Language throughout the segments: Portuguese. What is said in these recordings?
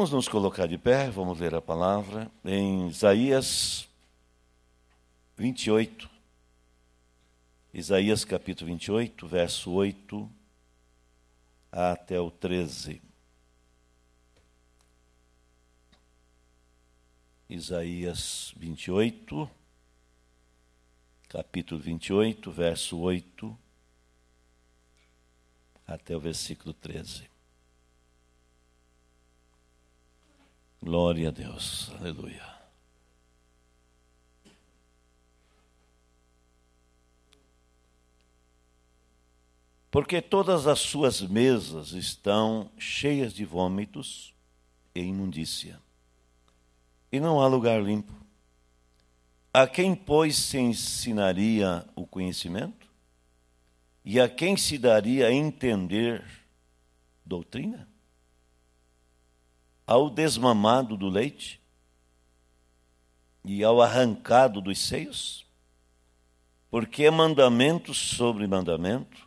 Vamos nos colocar de pé, vamos ler a palavra em Isaías 28. Isaías capítulo 28, verso 8 até o 13. Isaías 28, capítulo 28, verso 8 até o versículo 13. Glória a Deus. Aleluia. Porque todas as suas mesas estão cheias de vômitos e imundícia, e não há lugar limpo. A quem, pois, se ensinaria o conhecimento? E a quem se daria a entender doutrina? ao desmamado do leite e ao arrancado dos seios? Porque é mandamento sobre mandamento,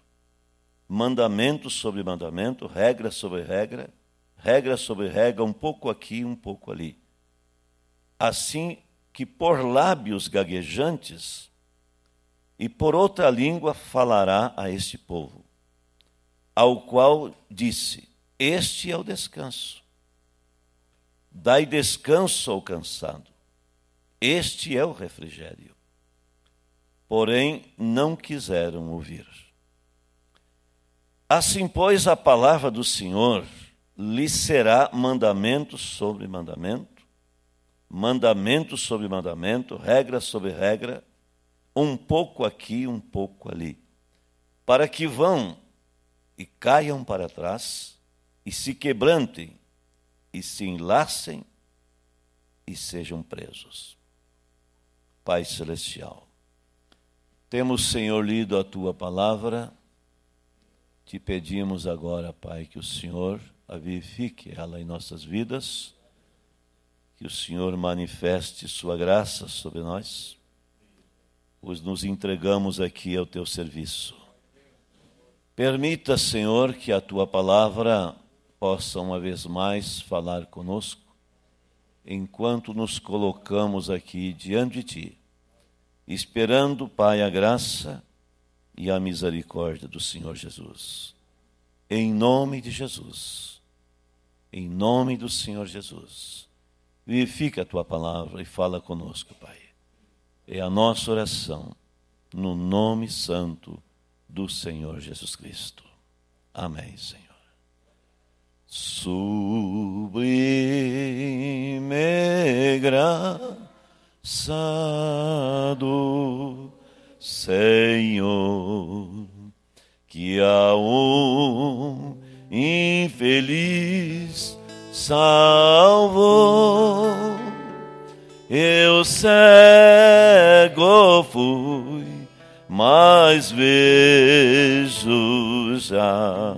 mandamento sobre mandamento, regra sobre regra, regra sobre regra, um pouco aqui, um pouco ali. Assim que por lábios gaguejantes e por outra língua falará a este povo, ao qual disse: Este é o descanso Dai descanso ao cansado. Este é o refrigério. Porém, não quiseram ouvir. Assim, pois, a palavra do Senhor lhe será mandamento sobre mandamento, mandamento sobre mandamento, regra sobre regra, um pouco aqui, um pouco ali, para que vão e caiam para trás e se quebrantem e se enlacem e sejam presos. Pai Celestial, temos, Senhor, lido a tua palavra, te pedimos agora, Pai, que o Senhor a vivifique ela em nossas vidas, que o Senhor manifeste sua graça sobre nós, pois nos entregamos aqui ao teu serviço. Permita, Senhor, que a tua palavra possa uma vez mais falar conosco, enquanto nos colocamos aqui diante de Ti, esperando, Pai, a graça e a misericórdia do Senhor Jesus. Em nome de Jesus, em nome do Senhor Jesus, vivifica a Tua palavra e fala conosco, Pai. É a nossa oração, no nome santo do Senhor Jesus Cristo. Amém, Senhor sublime graça do Senhor, que a um infeliz salvou. Eu cego fui, mas vejo já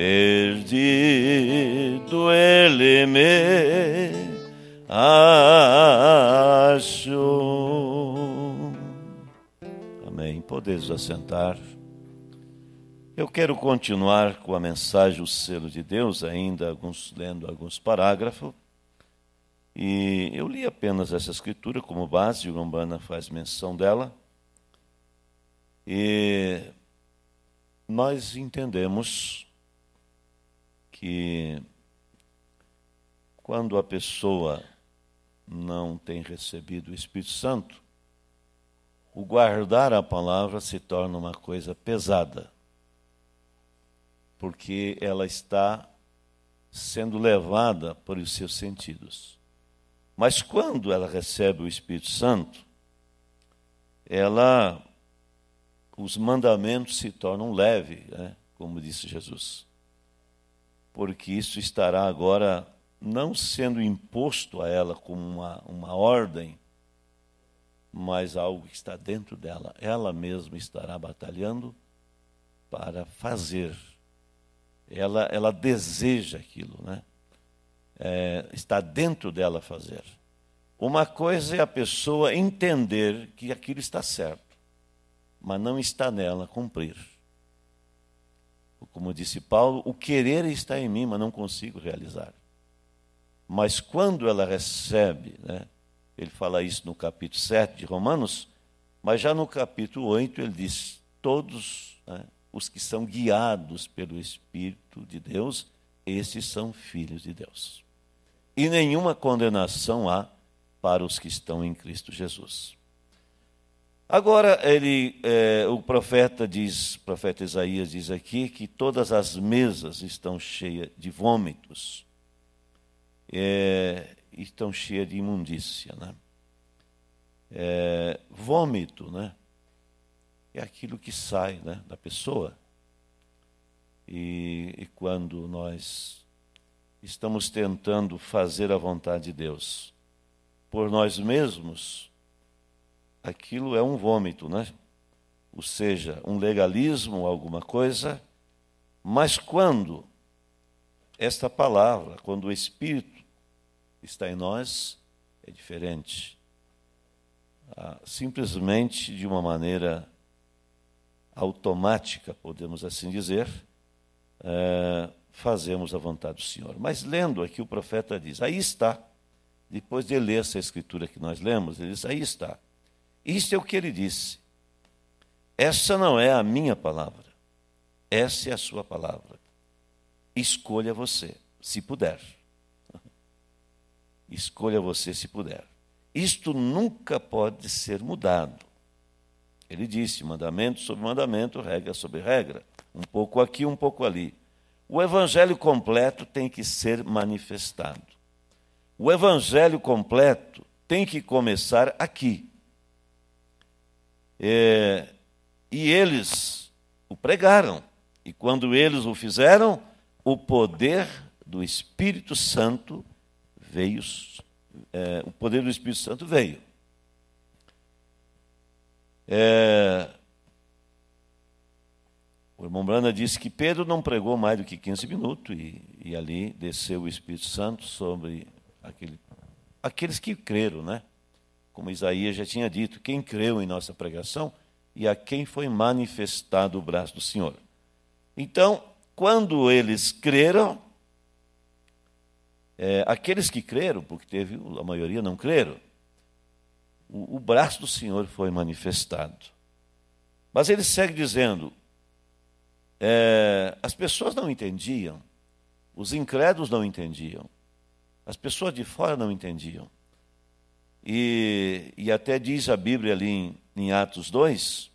perdido ele me achou. Amém. Podemos assentar. Eu quero continuar com a mensagem O Selo de Deus, ainda alguns, lendo alguns parágrafos. E eu li apenas essa escritura como base, o Lombana faz menção dela. E nós entendemos que quando a pessoa não tem recebido o Espírito Santo, o guardar a palavra se torna uma coisa pesada, porque ela está sendo levada pelos seus sentidos. Mas quando ela recebe o Espírito Santo, ela os mandamentos se tornam leves, né? como disse Jesus porque isso estará agora não sendo imposto a ela como uma, uma ordem, mas algo que está dentro dela. Ela mesma estará batalhando para fazer. Ela, ela deseja aquilo, né? É, está dentro dela fazer. Uma coisa é a pessoa entender que aquilo está certo, mas não está nela cumprir como disse Paulo, o querer está em mim, mas não consigo realizar. Mas quando ela recebe, né, ele fala isso no capítulo 7 de Romanos, mas já no capítulo 8 ele diz: todos né, os que são guiados pelo Espírito de Deus, esses são filhos de Deus. E nenhuma condenação há para os que estão em Cristo Jesus. Agora ele, é, o profeta diz, o profeta Isaías diz aqui que todas as mesas estão cheias de vômitos, é, estão cheias de imundícia, né? É, vômito, né? É aquilo que sai, né, da pessoa. e, e quando nós estamos tentando fazer a vontade de Deus por nós mesmos aquilo é um vômito, né? Ou seja, um legalismo, alguma coisa. Mas quando esta palavra, quando o Espírito está em nós, é diferente. Ah, simplesmente de uma maneira automática, podemos assim dizer, eh, fazemos a vontade do Senhor. Mas lendo aqui, o profeta diz: aí está. Depois de ler essa escritura que nós lemos, ele diz: aí está isso é o que ele disse. Essa não é a minha palavra, essa é a sua palavra. Escolha você, se puder. Escolha você, se puder. Isto nunca pode ser mudado. Ele disse: mandamento sobre mandamento, regra sobre regra, um pouco aqui, um pouco ali. O evangelho completo tem que ser manifestado. O evangelho completo tem que começar aqui, é, e eles o pregaram. E quando eles o fizeram, o poder do Espírito Santo veio. É, o poder do Espírito Santo veio. É, o irmão Brana disse que Pedro não pregou mais do que 15 minutos e, e ali desceu o Espírito Santo sobre aquele, aqueles que creram, né? como Isaías já tinha dito, quem creu em nossa pregação e a quem foi manifestado o braço do Senhor. Então, quando eles creram, é, aqueles que creram, porque teve a maioria não creram, o, o braço do Senhor foi manifestado. Mas ele segue dizendo: é, as pessoas não entendiam, os incrédulos não entendiam, as pessoas de fora não entendiam. E, e até diz a Bíblia ali em, em Atos 2,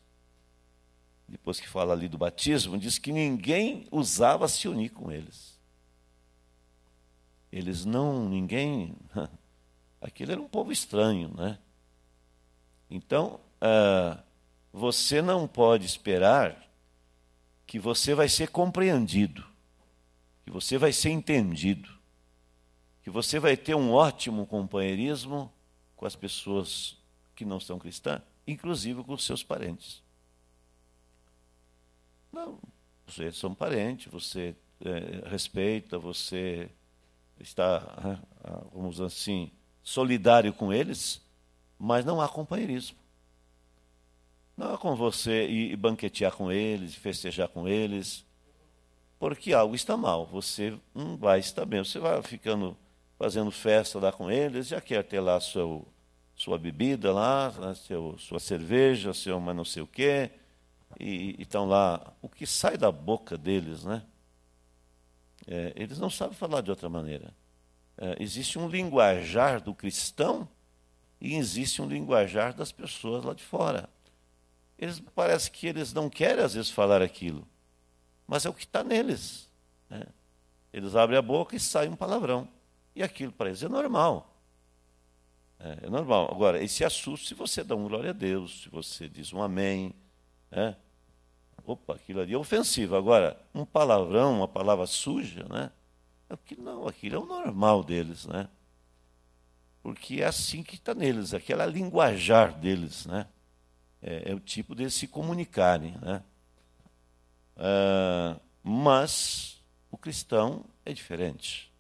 depois que fala ali do batismo, diz que ninguém usava se unir com eles. Eles não, ninguém. Aquele era um povo estranho, né? Então, ah, você não pode esperar que você vai ser compreendido, que você vai ser entendido, que você vai ter um ótimo companheirismo com as pessoas que não são cristãs, inclusive com os seus parentes. Não, vocês são parentes, você é, respeita, você está, né, ah, vamos dizer assim, solidário com eles, mas não há companheirismo. Não há com você ir banquetear com eles, festejar com eles, porque algo está mal. Você não vai estar bem, você vai ficando fazendo festa lá com eles, já quer ter lá seu, sua bebida lá, né, seu, sua cerveja, seu mas não sei o quê, e estão lá. O que sai da boca deles, né? É, eles não sabem falar de outra maneira. É, existe um linguajar do cristão e existe um linguajar das pessoas lá de fora. Eles parece que eles não querem às vezes falar aquilo, mas é o que está neles. Né? Eles abrem a boca e sai um palavrão. E aquilo para eles é normal. É, é, normal. Agora, esse assusto, se você dá um glória a Deus, se você diz um amém, né? opa, aquilo ali é ofensivo. Agora, um palavrão, uma palavra suja, né? Aquilo não, aquilo é o normal deles, né? Porque é assim que está neles, aquela linguajar deles, né? É, é o tipo deles se comunicarem, né? Ah, mas o cristão é diferente.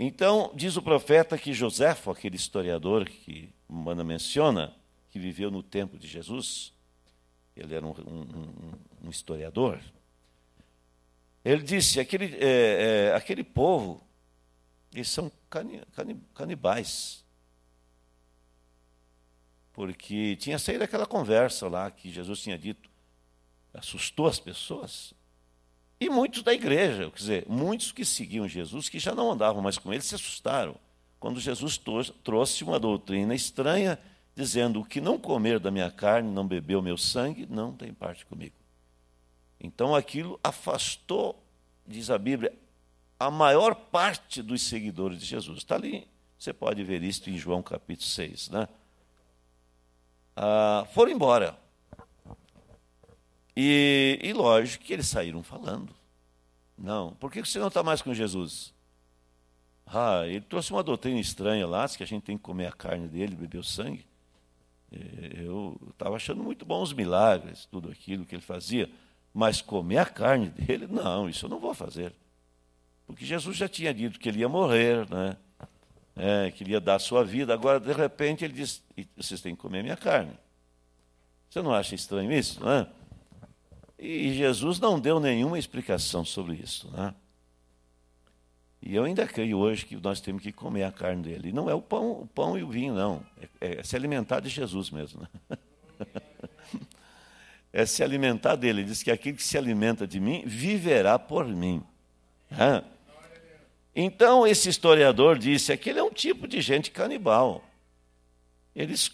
Então, diz o profeta que Joséfo, aquele historiador que Mana menciona, que viveu no tempo de Jesus, ele era um, um, um historiador, ele disse: aquele, é, é, aquele povo, eles são cani, cani, canibais. Porque tinha saído aquela conversa lá que Jesus tinha dito, assustou as pessoas. E muitos da igreja, quer dizer, muitos que seguiam Jesus, que já não andavam mais com ele, se assustaram quando Jesus trouxe uma doutrina estranha, dizendo: O que não comer da minha carne, não beber o meu sangue, não tem parte comigo. Então aquilo afastou, diz a Bíblia, a maior parte dos seguidores de Jesus. Está ali, você pode ver isso em João capítulo 6. Né? Ah, foram embora. E, e lógico que eles saíram falando. Não, por que você não está mais com Jesus? Ah, ele trouxe uma doutrina estranha lá, que a gente tem que comer a carne dele, beber o sangue. É, eu estava achando muito bom os milagres, tudo aquilo que ele fazia, mas comer a carne dele, não, isso eu não vou fazer. Porque Jesus já tinha dito que ele ia morrer, né? É, que ele ia dar a sua vida. Agora, de repente, ele diz: vocês têm que comer a minha carne. Você não acha estranho isso, não é? E Jesus não deu nenhuma explicação sobre isso. Né? E eu ainda creio hoje que nós temos que comer a carne dele. E não é o pão, o pão e o vinho, não. É, é se alimentar de Jesus mesmo. Né? É se alimentar dele. Ele diz que aquele que se alimenta de mim viverá por mim. Né? Então, esse historiador disse: aquele é um tipo de gente canibal. Eles,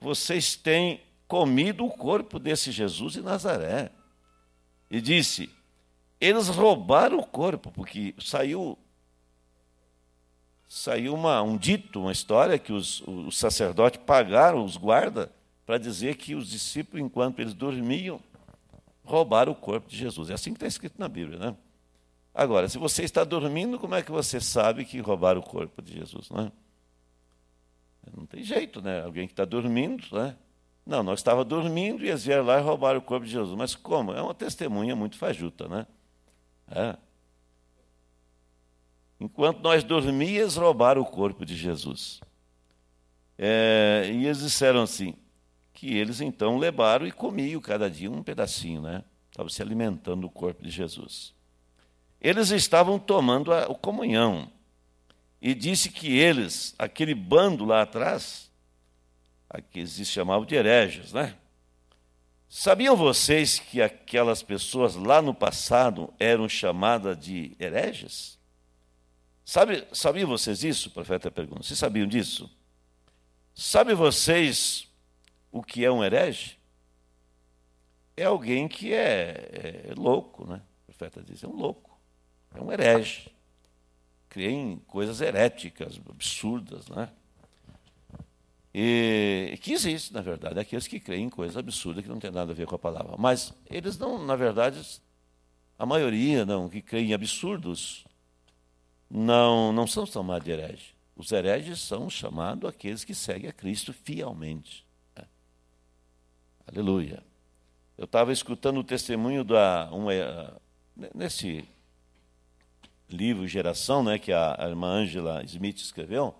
vocês têm comido o corpo desse Jesus de Nazaré e disse: Eles roubaram o corpo, porque saiu saiu uma, um dito, uma história que os, os sacerdotes pagaram os guardas para dizer que os discípulos, enquanto eles dormiam, roubaram o corpo de Jesus. É assim que está escrito na Bíblia, né? Agora, se você está dormindo, como é que você sabe que roubaram o corpo de Jesus, né? Não tem jeito, né? Alguém que está dormindo, né? Não, nós estava dormindo e eles vieram lá e roubaram o corpo de Jesus. Mas como? É uma testemunha muito fajuta, né? É. Enquanto nós dormíamos, roubaram o corpo de Jesus. É, e eles disseram assim, que eles então levaram e comiam cada dia um pedacinho, né? Estavam se alimentando do corpo de Jesus. Eles estavam tomando a, a comunhão. E disse que eles, aquele bando lá atrás, que se chamavam de hereges, né? Sabiam vocês que aquelas pessoas lá no passado eram chamadas de hereges? Sabe, sabiam vocês isso? O profeta pergunta. Vocês sabiam disso? Sabe vocês o que é um herege? É alguém que é, é, é louco, né? O profeta diz, é um louco, é um herege. Criem coisas heréticas, absurdas, né? E que existe, na verdade, aqueles que creem em coisas absurdas que não tem nada a ver com a palavra. Mas eles não, na verdade, a maioria não, que creem em absurdos, não, não são chamados de hereges. Os hereges são chamados aqueles que seguem a Cristo fielmente. É. Aleluia. Eu estava escutando o testemunho da uma, é, né, nesse livro Geração, né, que a irmã Angela Smith escreveu.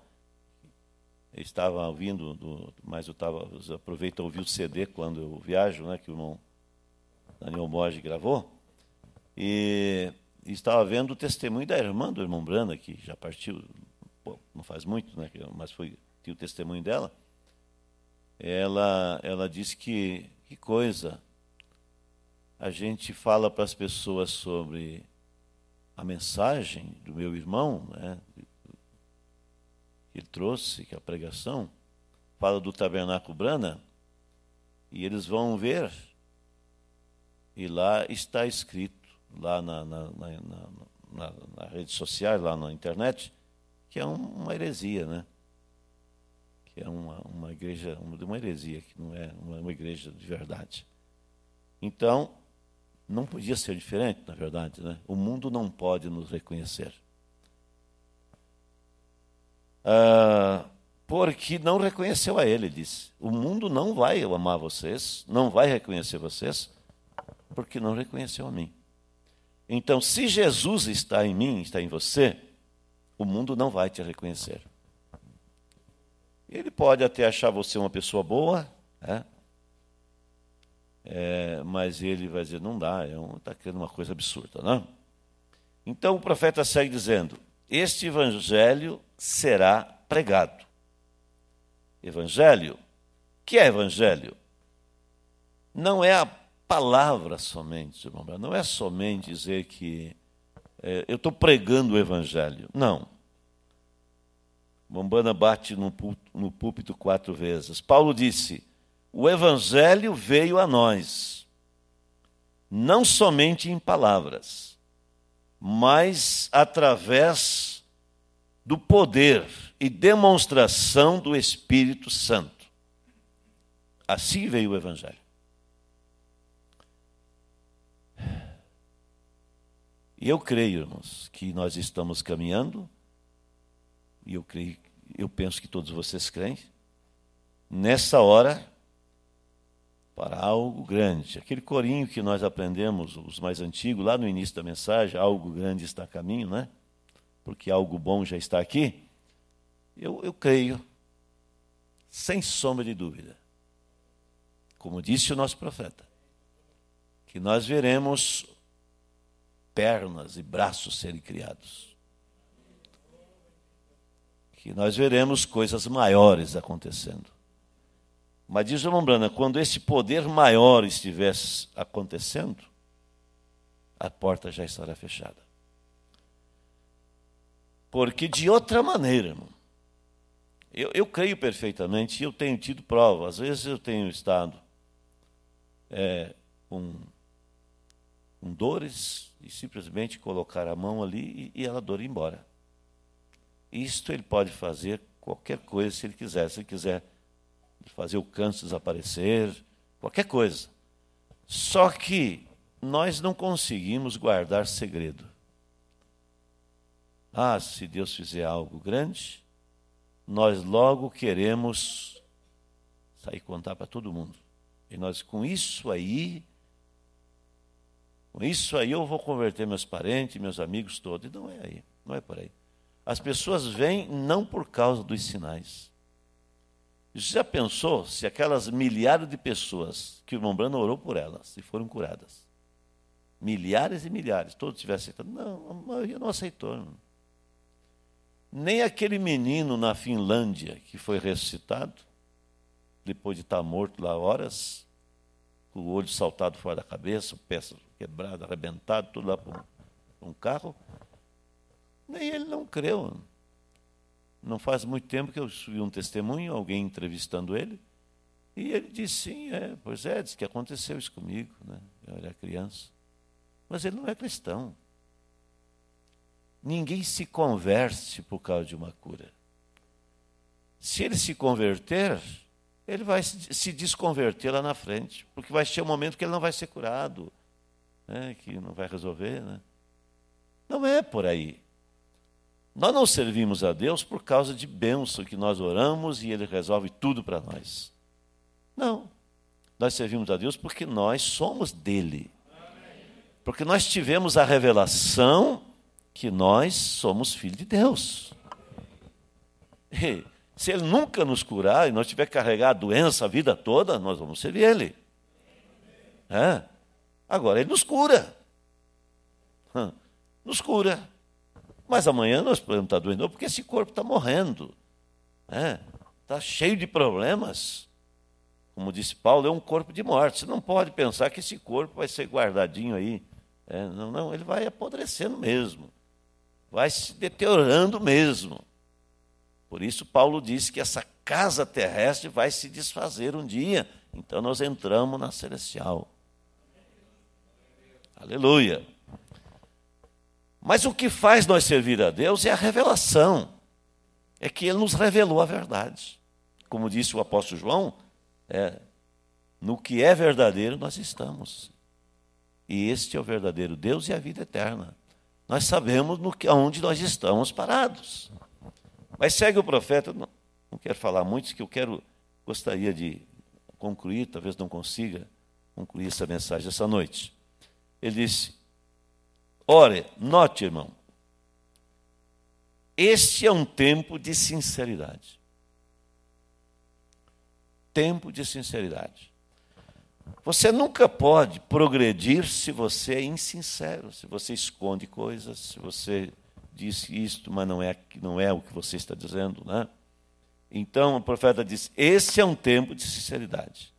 Eu estava ouvindo, do, mas eu estava aproveito a ouvir o CD quando eu viajo, né, que o irmão Daniel Borges gravou, e, e, estava vendo o testemunho da irmã do irmão Branda que já partiu, não faz muito, né, mas foi, tinha o testemunho dela. Ela, ela disse que, que coisa, a gente fala para as pessoas sobre a mensagem do meu irmão, né, ele trouxe, que é a pregação, fala do tabernáculo Brana, e eles vão ver, e lá está escrito, lá na, na, na, na rede social, lá na internet, que é uma heresia, né? que é uma, uma igreja, uma, uma heresia, que não é uma, uma igreja de verdade. Então, não podia ser diferente, na verdade. Né? O mundo não pode nos reconhecer. Ah, porque não reconheceu a ele, disse. O mundo não vai amar vocês, não vai reconhecer vocês, porque não reconheceu a mim. Então, se Jesus está em mim, está em você, o mundo não vai te reconhecer. Ele pode até achar você uma pessoa boa, né? é, mas ele vai dizer: não dá, está é querendo criando uma coisa absurda. Não? Né? Então o profeta segue dizendo: Este evangelho será pregado. Evangelho? O que é evangelho? Não é a palavra somente, irmão. Não é somente dizer que é, eu estou pregando o evangelho. Não. Bombana bate no, no púlpito quatro vezes. Paulo disse: o evangelho veio a nós, não somente em palavras, mas através do poder e demonstração do Espírito Santo. Assim veio o Evangelho. E eu creio, irmãos, que nós estamos caminhando, e eu creio, eu penso que todos vocês creem, nessa hora para algo grande. Aquele corinho que nós aprendemos, os mais antigos, lá no início da mensagem, algo grande está a caminho, né? porque algo bom já está aqui, eu, eu creio, sem sombra de dúvida, como disse o nosso profeta, que nós veremos pernas e braços serem criados. Que nós veremos coisas maiores acontecendo. Mas diz o Lombrana, quando esse poder maior estivesse acontecendo, a porta já estará fechada. Porque de outra maneira, irmão, eu, eu creio perfeitamente, eu tenho tido prova. Às vezes eu tenho estado é, com, com dores e simplesmente colocar a mão ali e, e ela dor ir embora. Isto ele pode fazer qualquer coisa se ele quiser. Se ele quiser fazer o câncer desaparecer, qualquer coisa. Só que nós não conseguimos guardar segredo. Ah, se Deus fizer algo grande, nós logo queremos sair contar para todo mundo. E nós, com isso aí, com isso aí eu vou converter meus parentes, meus amigos todos. E não é aí, não é por aí. As pessoas vêm não por causa dos sinais. Você já pensou se aquelas milhares de pessoas que o irmão orou por elas e foram curadas? Milhares e milhares, todos tivessem aceitado? Não, a maioria não aceitou. Nem aquele menino na Finlândia que foi ressuscitado, depois de estar morto lá horas, com o olho saltado fora da cabeça, peça quebrada, arrebentado, tudo lá para um, carro, nem ele não creu. Não faz muito tempo que eu subi um testemunho, alguém entrevistando ele, e ele disse, sim, é, pois é, disse que aconteceu isso comigo, né? eu era criança. Mas ele não é cristão. Ninguém se converte por causa de uma cura. Se ele se converter, ele vai se desconverter lá na frente, porque vai ter um momento que ele não vai ser curado, né, que não vai resolver. Né? Não é por aí. Nós não servimos a Deus por causa de bênção que nós oramos e Ele resolve tudo para nós. Não. Nós servimos a Deus porque nós somos dele. Porque nós tivemos a revelação que nós somos filhos de Deus. E, se Ele nunca nos curar e nós tiver que carregar a doença a vida toda, nós vamos servir Ele. É? Agora Ele nos cura. Nos cura. Mas amanhã nós podemos estar doendo, porque esse corpo está morrendo. É? Está cheio de problemas. Como disse Paulo, é um corpo de morte. Você não pode pensar que esse corpo vai ser guardadinho aí. É, não, não, ele vai apodrecendo mesmo vai se deteriorando mesmo. Por isso, Paulo disse que essa casa terrestre vai se desfazer um dia. Então, nós entramos na celestial. Aleluia. Mas o que faz nós servir a Deus é a revelação. É que Ele nos revelou a verdade. Como disse o apóstolo João, é, no que é verdadeiro nós estamos. E este é o verdadeiro Deus e a vida eterna nós sabemos no que, nós estamos parados. Mas segue o profeta, não, não quero falar muito, que eu quero, gostaria de concluir, talvez não consiga concluir essa mensagem essa noite. Ele disse: Ore, note, irmão, este é um tempo de sinceridade. Tempo de sinceridade. Você nunca pode progredir se você é insincero, se você esconde coisas, se você diz isto, mas não é, não é o que você está dizendo. Né? Então o profeta diz: Esse é um tempo de sinceridade.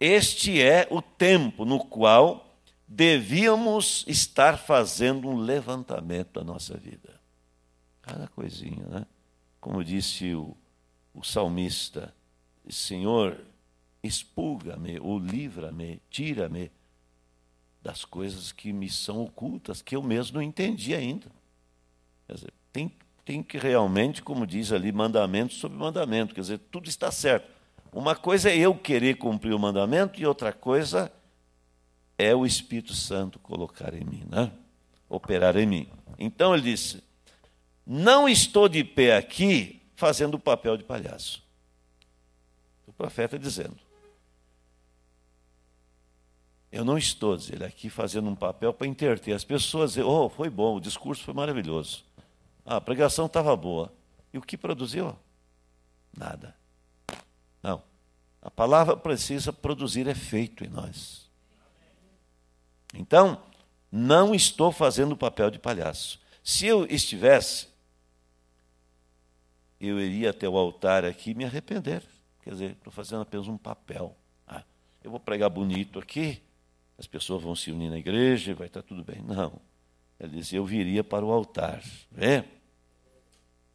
Este é o tempo no qual devíamos estar fazendo um levantamento da nossa vida. Cada coisinha, né? Como disse o, o salmista: Senhor, expulga-me ou livra-me, tira-me das coisas que me são ocultas, que eu mesmo não entendi ainda. Quer dizer, tem, tem que realmente, como diz ali, mandamento sobre mandamento, quer dizer, tudo está certo. Uma coisa é eu querer cumprir o mandamento e outra coisa é o Espírito Santo colocar em mim, né? operar em mim. Então ele disse: Não estou de pé aqui fazendo o papel de palhaço. O profeta dizendo: eu não estou, diz ele, aqui fazendo um papel para interter as pessoas, dizer, oh, foi bom, o discurso foi maravilhoso. Ah, a pregação estava boa. E o que produziu? Nada. Não. A palavra precisa produzir efeito em nós. Então, não estou fazendo o papel de palhaço. Se eu estivesse, eu iria até o altar aqui e me arrepender. Quer dizer, estou fazendo apenas um papel. Ah, eu vou pregar bonito aqui, as pessoas vão se unir na igreja e vai estar tudo bem. Não. Ele disse: Eu viria para o altar. É?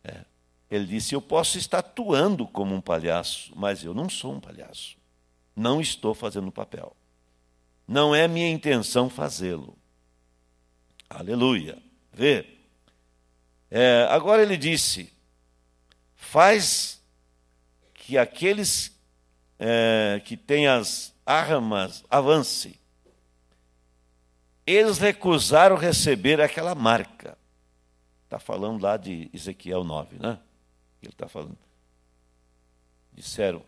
é. Ele disse: Eu posso estar atuando como um palhaço, mas eu não sou um palhaço. Não estou fazendo papel. Não é minha intenção fazê-lo. Aleluia. Vê? É, agora ele disse: Faz que aqueles é, que têm as armas avancem eles recusaram receber aquela marca. Está falando lá de Ezequiel 9, né? Ele está falando. Disseram.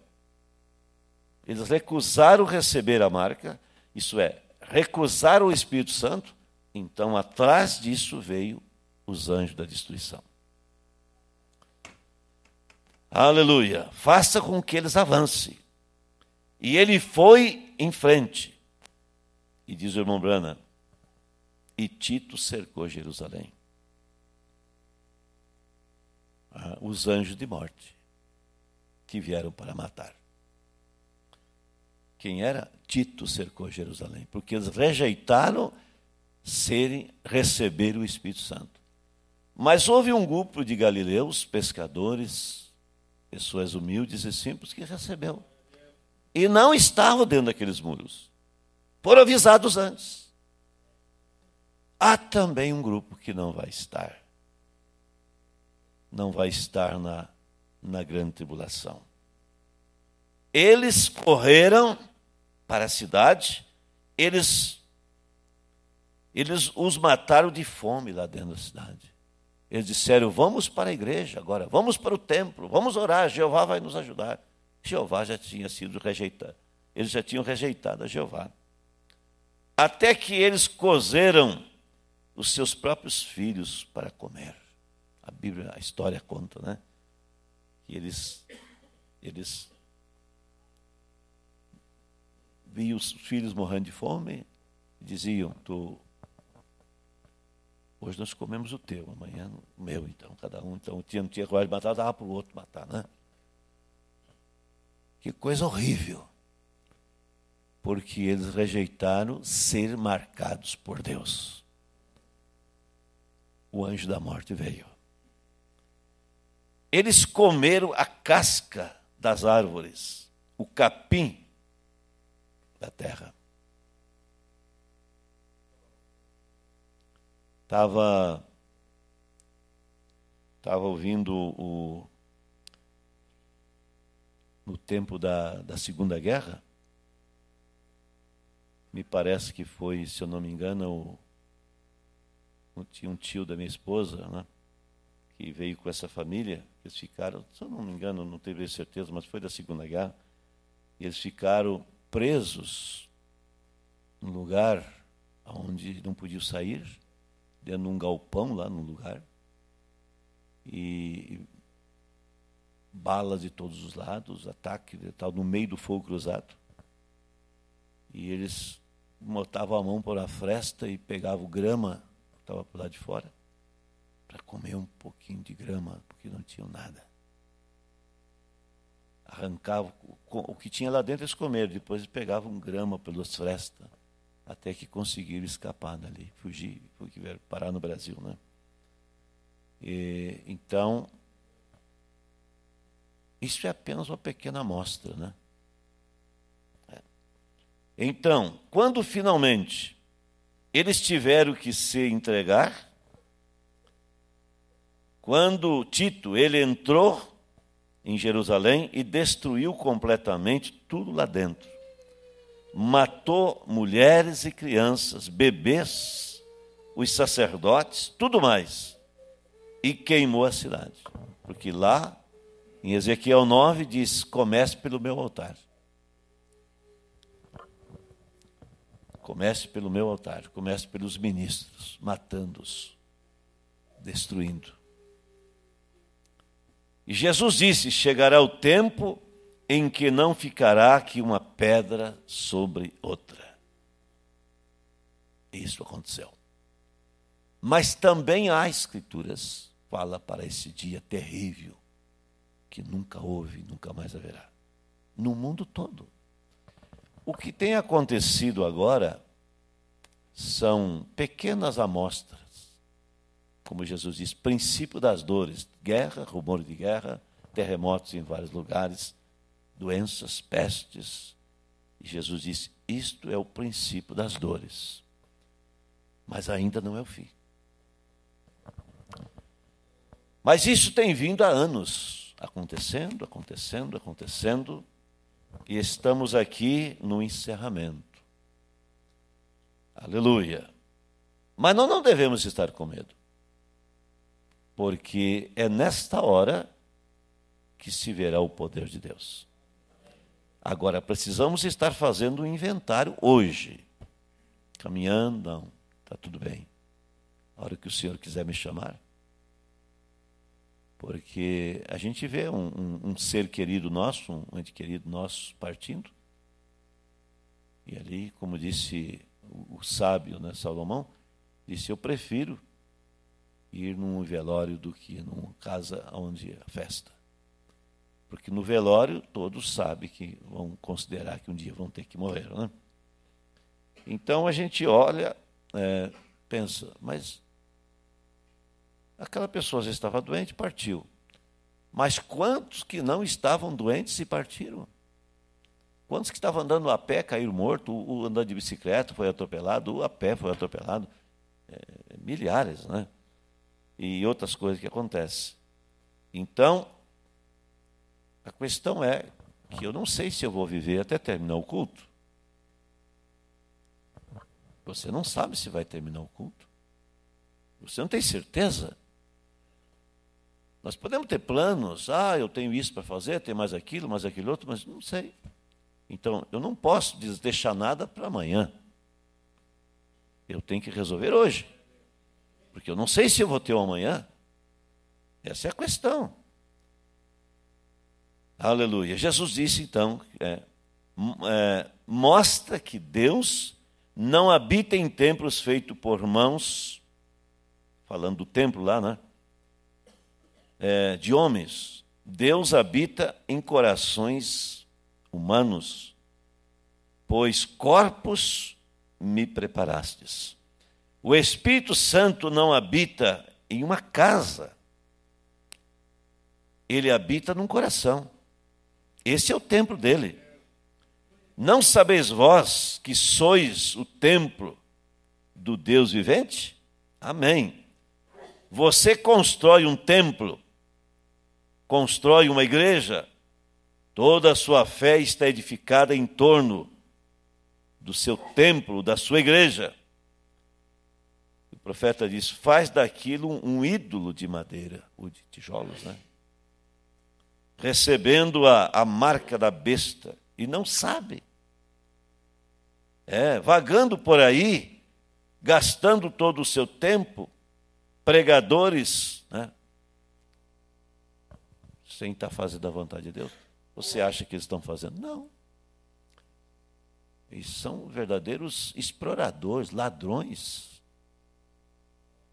Eles recusaram receber a marca, isso é, recusaram o Espírito Santo, então atrás disso veio os anjos da destruição. Aleluia. Faça com que eles avancem. E ele foi em frente. E diz o irmão Brana, e Tito cercou Jerusalém. Ah, os anjos de morte que vieram para matar. Quem era? Tito cercou Jerusalém, porque eles rejeitaram serem receber o Espírito Santo. Mas houve um grupo de galileus, pescadores, pessoas humildes e simples que recebeu. E não estavam dentro daqueles muros. Foram avisados antes há também um grupo que não vai estar. Não vai estar na, na grande tribulação. Eles correram para a cidade, eles, eles os mataram de fome lá dentro da cidade. Eles disseram: vamos para a igreja agora, vamos para o templo, vamos orar, Jeová vai nos ajudar. Jeová já tinha sido rejeitado, eles já tinham rejeitado a Jeová. Até que eles cozeram os seus próprios filhos para comer. A Bíblia, a história conta, né? Que eles, eles viam os filhos morrendo de fome e diziam: tu, Hoje nós comemos o teu, amanhã o meu, então, cada um. Então, tinha, não tinha coragem de matar, dava para o outro matar, né? Que coisa horrível. Porque eles rejeitaram ser marcados por Deus o anjo da morte veio. Eles comeram a casca das árvores, o capim da terra. Estava tava ouvindo o, no tempo da, da Segunda Guerra, me parece que foi, se eu não me engano, o tinha um tio da minha esposa, né, que veio com essa família, eles ficaram, se eu não me engano, não tenho certeza, mas foi da Segunda Guerra, eles ficaram presos num lugar onde não podiam sair, dentro de um galpão lá num lugar, e balas de todos os lados, ataque e tal, no meio do fogo cruzado. E eles botavam a mão por a fresta e pegavam grama estava por lá de fora, para comer um pouquinho de grama, porque não tinham nada. Arrancavam o que tinha lá dentro, eles comeram, depois pegavam grama pelas frestas, até que conseguiram escapar dali, fugir, porque vieram parar no Brasil. Né? E, então, isso é apenas uma pequena amostra. Né? É. Então, quando finalmente eles tiveram que se entregar. Quando Tito ele entrou em Jerusalém e destruiu completamente tudo lá dentro. Matou mulheres e crianças, bebês, os sacerdotes, tudo mais. E queimou a cidade. Porque lá, em Ezequiel 9, diz: comece pelo meu altar. Comece pelo meu altar, comece pelos ministros, matando-os, destruindo. E Jesus disse: Chegará o tempo em que não ficará aqui uma pedra sobre outra. Isso aconteceu. Mas também há escrituras fala para esse dia terrível que nunca houve, nunca mais haverá, no mundo todo. O que tem acontecido agora são pequenas amostras, como Jesus diz, princípio das dores, guerra, rumor de guerra, terremotos em vários lugares, doenças, pestes. E Jesus diz: isto é o princípio das dores, mas ainda não é o fim. Mas isso tem vindo há anos, acontecendo, acontecendo, acontecendo e estamos aqui no encerramento. Aleluia. Mas nós não devemos estar com medo, porque é nesta hora que se verá o poder de Deus. Agora, precisamos estar fazendo um inventário hoje. Caminhando, não, está tudo bem. A hora que o Senhor quiser me chamar, porque a gente vê um, um, um ser querido nosso, um ente querido nosso partindo. E ali, como disse o, o sábio né, Salomão, disse: Eu prefiro ir num velório do que numa casa onde é festa. Porque no velório todos sabem que vão considerar que um dia vão ter que morrer. Né? Então a gente olha, é, pensa, mas Aquela pessoa já estava doente, partiu. Mas quantos que não estavam doentes e partiram? Quantos que estavam andando a pé caíram morto, o andando de bicicleta foi atropelado, o a pé foi atropelado? É, é, milhares, né? E outras coisas que acontecem. Então, a questão é que eu não sei se eu vou viver até terminar o culto. Você não sabe se vai terminar o culto. Você não tem certeza. Nós podemos ter planos, ah, eu tenho isso para fazer, tenho mais aquilo, mais aquele outro, mas não sei. Então, eu não posso deixar nada para amanhã. Eu tenho que resolver hoje. Porque eu não sei se eu vou ter um amanhã. Essa é a questão. Aleluia. Jesus disse então: é, é, mostra que Deus não habita em templos feitos por mãos, falando do templo lá, né? é, de homens. Deus habita em corações humanos, pois corpos me preparastes. O Espírito Santo não habita em uma casa, ele habita num coração. Esse é o templo dele. Não sabeis vós que sois o templo do Deus vivente? Amém. Você constrói um templo constrói uma igreja, toda a sua fé está edificada em torno do seu templo, da sua igreja. O profeta diz: faz daquilo um ídolo de madeira, ou de tijolos, né? recebendo a, a marca da besta, e não sabe. É, vagando por aí, gastando todo o seu tempo, pregadores sem estar tá fazendo a vontade de Deus? Você acha que eles estão fazendo? Não. Eles são verdadeiros exploradores, ladrões,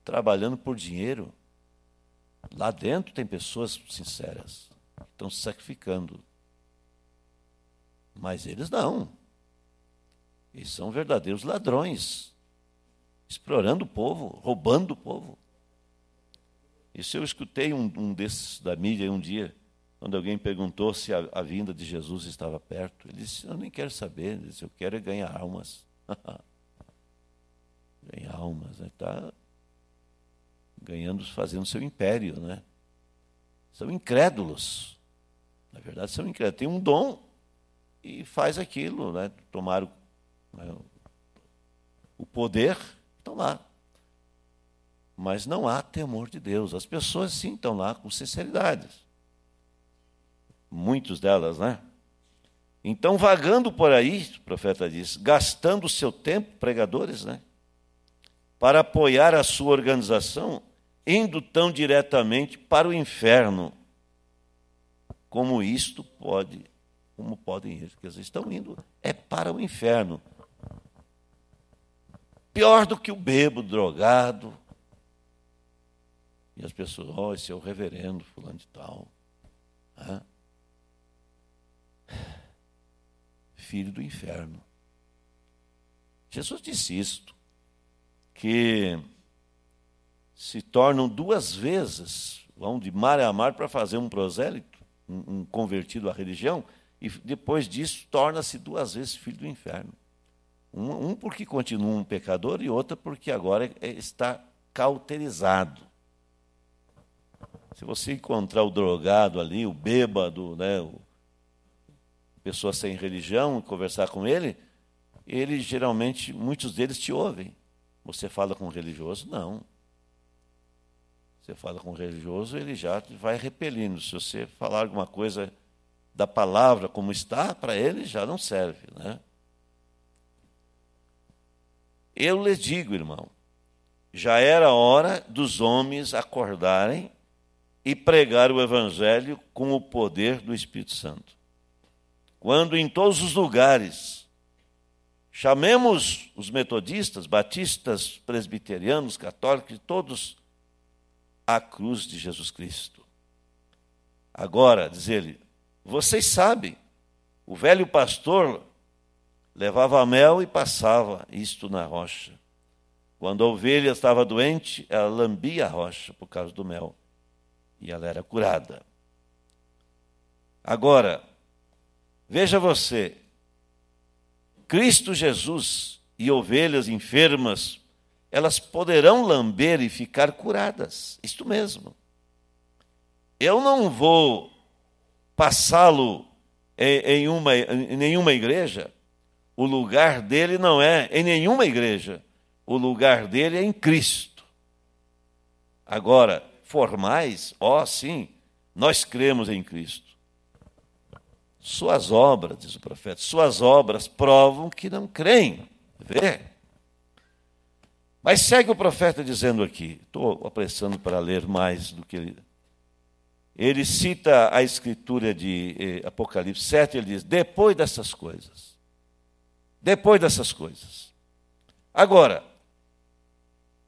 trabalhando por dinheiro. Lá dentro tem pessoas sinceras, estão se sacrificando. Mas eles não. Eles são verdadeiros ladrões, explorando o povo, roubando o povo. Isso eu escutei um, um desses da mídia um dia, quando alguém perguntou se a, a, vinda de Jesus estava perto. Ele disse: Eu nem quero saber, ele disse, eu quero é ganhar almas. ganhar almas, né? Está ganhando, fazendo seu império, né? São incrédulos. Na verdade, são incrédulos. Tem um dom e faz aquilo, né? Tomar o, né, o poder, tomaram mas não há temor de Deus. As pessoas sim estão lá com sinceridade. Muitos delas, né? Então, vagando por aí, o profeta diz, gastando seu tempo, pregadores, né? Para apoiar a sua organização, indo tão diretamente para o inferno. Como isto pode, como podem ir? Porque eles estão indo, é para o inferno. Pior do que o bêbado, drogado, e as pessoas, ó, oh, esse é o reverendo fulano de tal. Hã? Filho do inferno. Jesus disse isto, que se tornam duas vezes, vão de mar a mar para fazer um prosélito, um, convertido à religião, e depois disso torna-se duas vezes filho do inferno. Um, um, porque continua um pecador e outra porque agora é, é, está cauterizado. Se você encontrar o drogado ali, o bêbado, né, o, pessoa sem religião, conversar com ele, ele geralmente, muitos deles te ouvem. Você fala com o religioso? Não. Você fala com o religioso, ele já vai repelindo. Se você falar alguma coisa da palavra como está, para ele já não serve. Né? Eu lhe digo, irmão, já era hora dos homens acordarem e pregar o Evangelho com o poder do Espírito Santo. Quando em todos os lugares chamemos os metodistas, batistas, presbiterianos, católicos, todos à cruz de Jesus Cristo. Agora, diz ele, vocês sabem, o velho pastor levava mel e passava isto na rocha. Quando a ovelha estava doente, ela lambia a rocha por causa do mel e ela era curada. Agora, veja você, Cristo Jesus e ovelhas enfermas, elas poderão lamber e ficar curadas, isto mesmo. Eu não vou passá-lo em, uma, em nenhuma igreja, o lugar dele não é em nenhuma igreja, o lugar dele é em Cristo. Agora, formais, ó, sim, nós cremos em Cristo. Suas obras, diz o profeta, suas obras provam que não creem. Vê? Mas segue o profeta dizendo aqui, estou apressando para ler mais do que ele. Ele cita a escritura de eh, Apocalipse 7, ele diz: depois dessas coisas. Depois dessas coisas. Agora,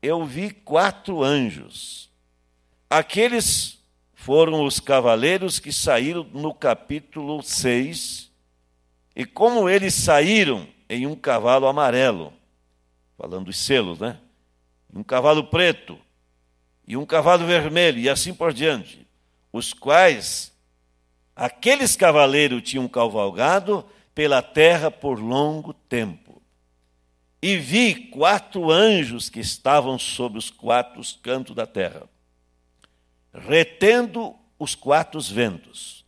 eu vi quatro anjos Aqueles foram os cavaleiros que saíram no capítulo 6, e como eles saíram em um cavalo amarelo, falando os selos, né? Um cavalo preto e um cavalo vermelho, e assim por diante, os quais aqueles cavaleiros tinham cavalgado pela terra por longo tempo. E vi quatro anjos que estavam sobre os quatro cantos da terra retendo os quatro ventos,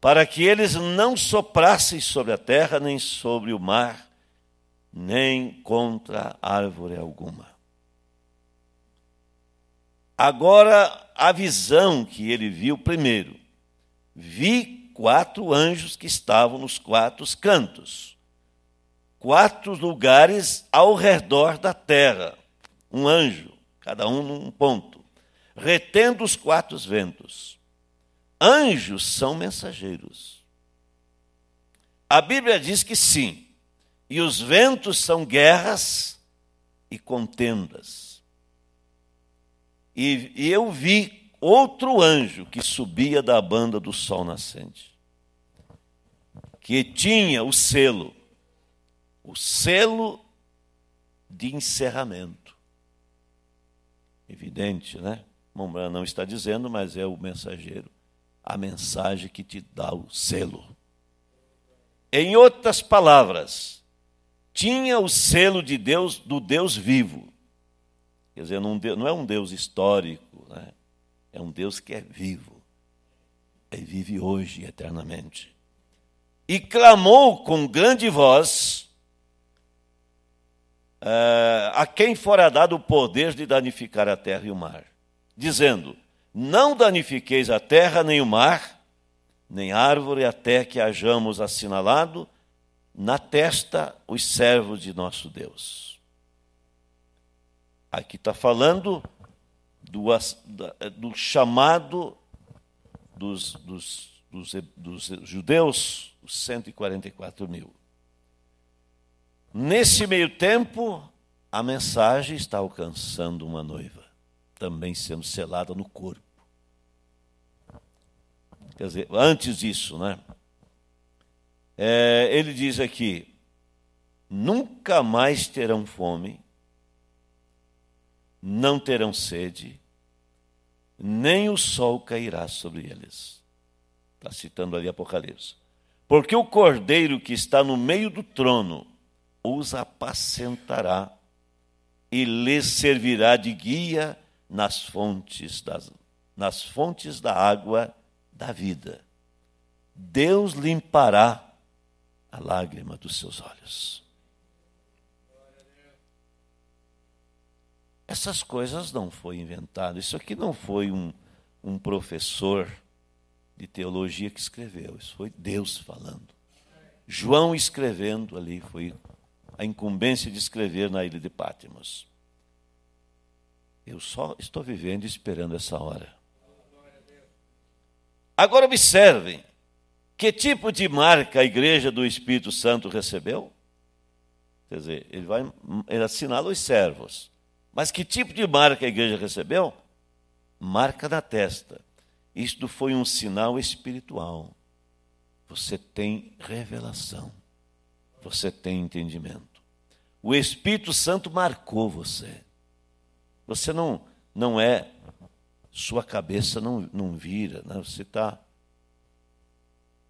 para que eles não soprassem sobre a terra, nem sobre o mar, nem contra árvore alguma. Agora, a visão que ele viu primeiro. Vi quatro anjos que estavam nos quatro cantos, quatro lugares ao redor da terra, um anjo, cada um num ponto retendo os quatro ventos. Anjos são mensageiros. A Bíblia diz que sim, e os ventos são guerras e contendas. E, e eu vi outro anjo que subia da banda do sol nascente, que tinha o selo, o selo de encerramento. Evidente, né? Mombra não está dizendo, mas é o mensageiro, a mensagem que te dá o selo. Em outras palavras, tinha o selo de Deus, do Deus vivo. Quer dizer, não, não é um Deus histórico, né? é um Deus que é vivo. E vive hoje eternamente. E clamou com grande voz uh, a quem fora dado o poder de danificar a terra e o mar dizendo: Não danifiqueis a terra, nem o mar, nem árvore, até que hajamos assinalado na testa os servos de nosso Deus. Aqui está falando do, eh, do chamado dos, dos, dos, eh, dos judeus, os 144 mil. Nesse meio tempo, a mensagem está alcançando uma noiva também sendo selada no corpo. Quer dizer, antes disso, né? É, ele diz aqui: nunca mais terão fome, não terão sede, nem o sol cairá sobre eles. Está citando ali Apocalipse. Porque o cordeiro que está no meio do trono os apacentará e lhes servirá de guia nas fontes, das, nas fontes da água da vida. Deus limpará a lágrima dos seus olhos. Essas coisas não foi inventado. Isso aqui não foi um, um professor de teologia que escreveu. Isso foi Deus falando. João escrevendo ali foi a incumbência de escrever na ilha de Pátimos. Eu só estou vivendo esperando essa hora. Agora observem que tipo de marca a igreja do Espírito Santo recebeu. Quer dizer, ele, vai, ele assinala os servos. Mas que tipo de marca a igreja recebeu? Marca na testa. Isto foi um sinal espiritual. Você tem revelação. Você tem entendimento. O Espírito Santo marcou você. Você não, não é, sua cabeça não, não vira, né? você está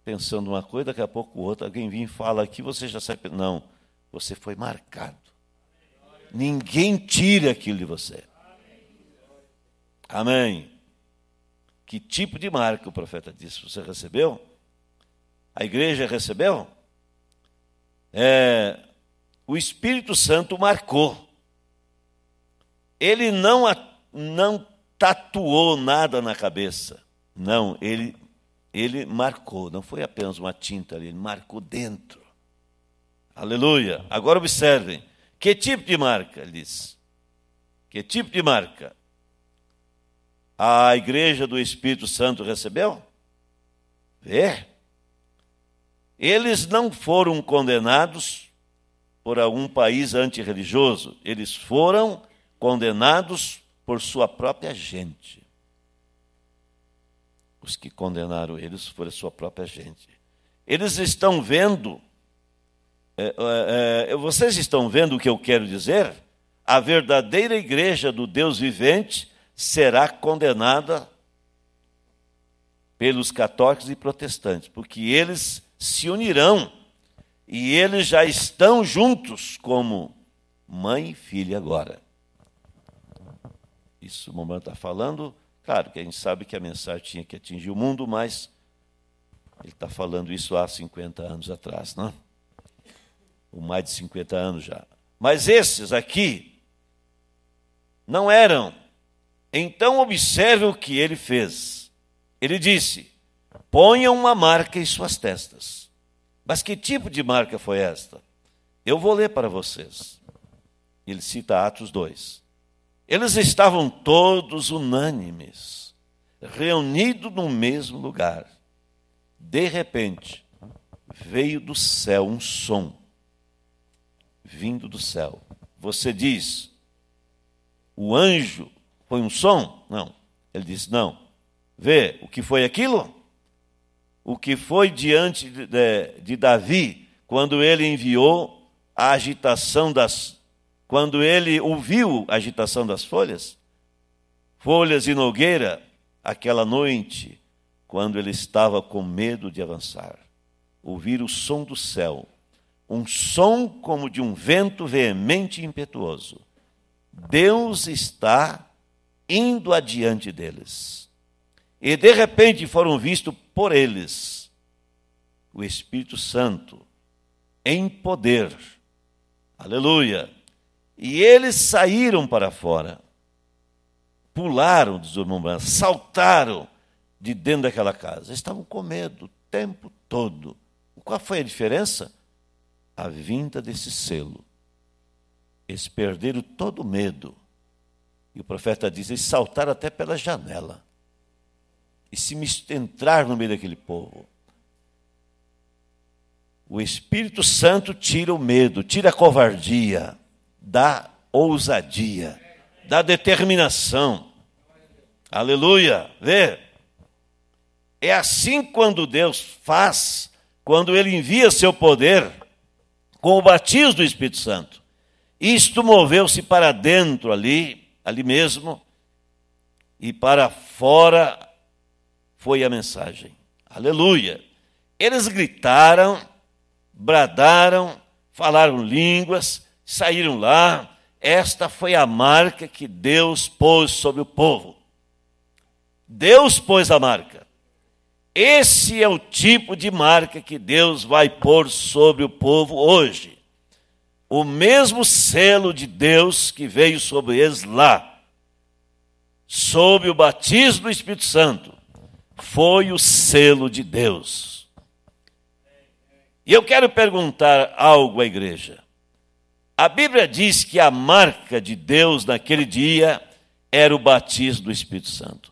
pensando uma coisa, daqui a pouco outra, alguém vem e fala aqui, você já sabe. Não, você foi marcado. Ninguém tira aquilo de você. Amém. Que tipo de marca o profeta disse? Você recebeu? A igreja recebeu? É, o Espírito Santo marcou ele não, não tatuou nada na cabeça. Não, ele, ele marcou. Não foi apenas uma tinta ali, ele marcou dentro. Aleluia. Agora observem. Que tipo de marca? Ele diz. Que tipo de marca? A igreja do Espírito Santo recebeu? Vê. Eles não foram condenados por algum país antirreligioso. Eles foram condenados condenados por sua própria gente. Os que condenaram eles foram a sua própria gente. Eles estão vendo, é, é, é, vocês estão vendo o que eu quero dizer? A verdadeira igreja do Deus vivente será condenada pelos católicos e protestantes, porque eles se unirão e eles já estão juntos como mãe e filha agora isso. O Mamãe está falando, claro que a gente sabe que a mensagem tinha que atingir o mundo, mas ele está falando isso há 50 anos atrás, não? Né? Ou mais de 50 anos já. Mas esses aqui não eram. Então observe o que ele fez. Ele disse: ponham uma marca em suas testas. Mas que tipo de marca foi esta? Eu vou ler para vocês. Ele cita Atos 2. Eles estavam todos unânimes, reunidos no mesmo lugar. De repente, veio do céu um som, vindo do céu. Você diz, o anjo foi um som? Não. Ele diz, não. Vê, o que foi aquilo? O que foi diante de, de, de Davi, quando ele enviou a agitação das, quando ele ouviu a agitação das folhas, folhas e nogueira, aquela noite, quando ele estava com medo de avançar, ouvir o som do céu, um som como de um vento veemente e impetuoso. Deus está indo adiante deles. E de repente foram vistos por eles o Espírito Santo em poder. Aleluia! E eles saíram para fora, pularam dos urmãos, saltaram de dentro daquela casa. Estavam com medo o tempo todo. Qual foi a diferença? A vinda desse selo. Eles perderam todo o medo. E o profeta diz: eles saltaram até pela janela e se entrar no meio daquele povo. O Espírito Santo tira o medo, tira a covardia da ousadia, da determinação. Aleluia! Vê? É assim quando Deus faz, quando Ele envia seu poder com o batismo do Espírito Santo. Isto moveu-se para dentro ali, ali mesmo, e para fora foi a mensagem. Aleluia! Eles gritaram, bradaram, falaram línguas, saíram lá. Esta foi a marca que Deus pôs sobre o povo. Deus pôs a marca. Esse é o tipo de marca que Deus vai pôr sobre o povo hoje. O mesmo selo de Deus que veio sobre eles lá, sob o batismo do Espírito Santo, foi o selo de Deus. E eu quero perguntar algo à igreja. A Bíblia diz que a marca de Deus naquele dia era o batismo do Espírito Santo.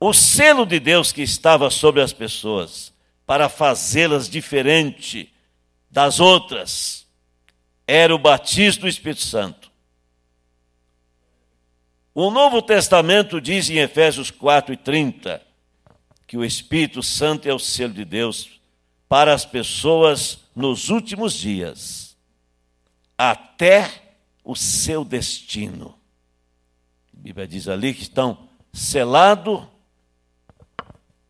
O selo de Deus que estava sobre as pessoas para fazê-las diferente das outras era o batismo do Espírito Santo. O Novo Testamento diz em Efésios 4:30 e que o Espírito Santo é o selo de Deus para as pessoas nos últimos dias até o seu destino. A Bíblia diz ali que estão selados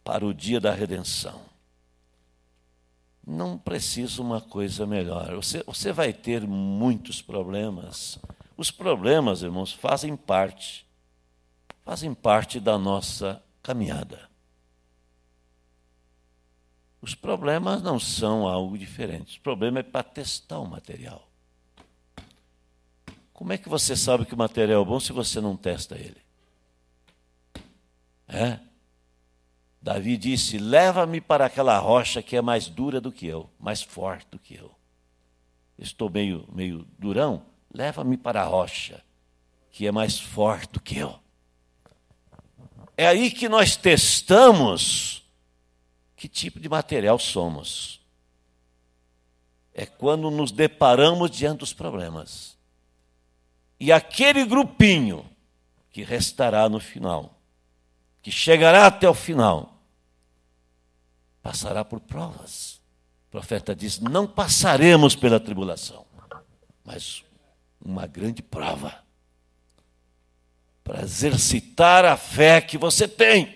para o dia da redenção. Não precisa uma coisa melhor. Você, você vai ter muitos problemas. Os problemas, irmãos, fazem parte, fazem parte da nossa caminhada. Os problemas não são algo diferente. O problema é para testar o material. Como é que você sabe que o material é bom se você não testa ele? É? Davi disse: Leva-me para aquela rocha que é mais dura do que eu, mais forte do que eu. Estou meio, meio durão, leva-me para a rocha que é mais forte do que eu. É aí que nós testamos que tipo de material somos. É quando nos deparamos diante dos problemas e aquele grupinho que restará no final, que chegará até o final, passará por provas. O profeta diz: Não passaremos pela tribulação, mas uma grande prova para exercitar a fé que você tem,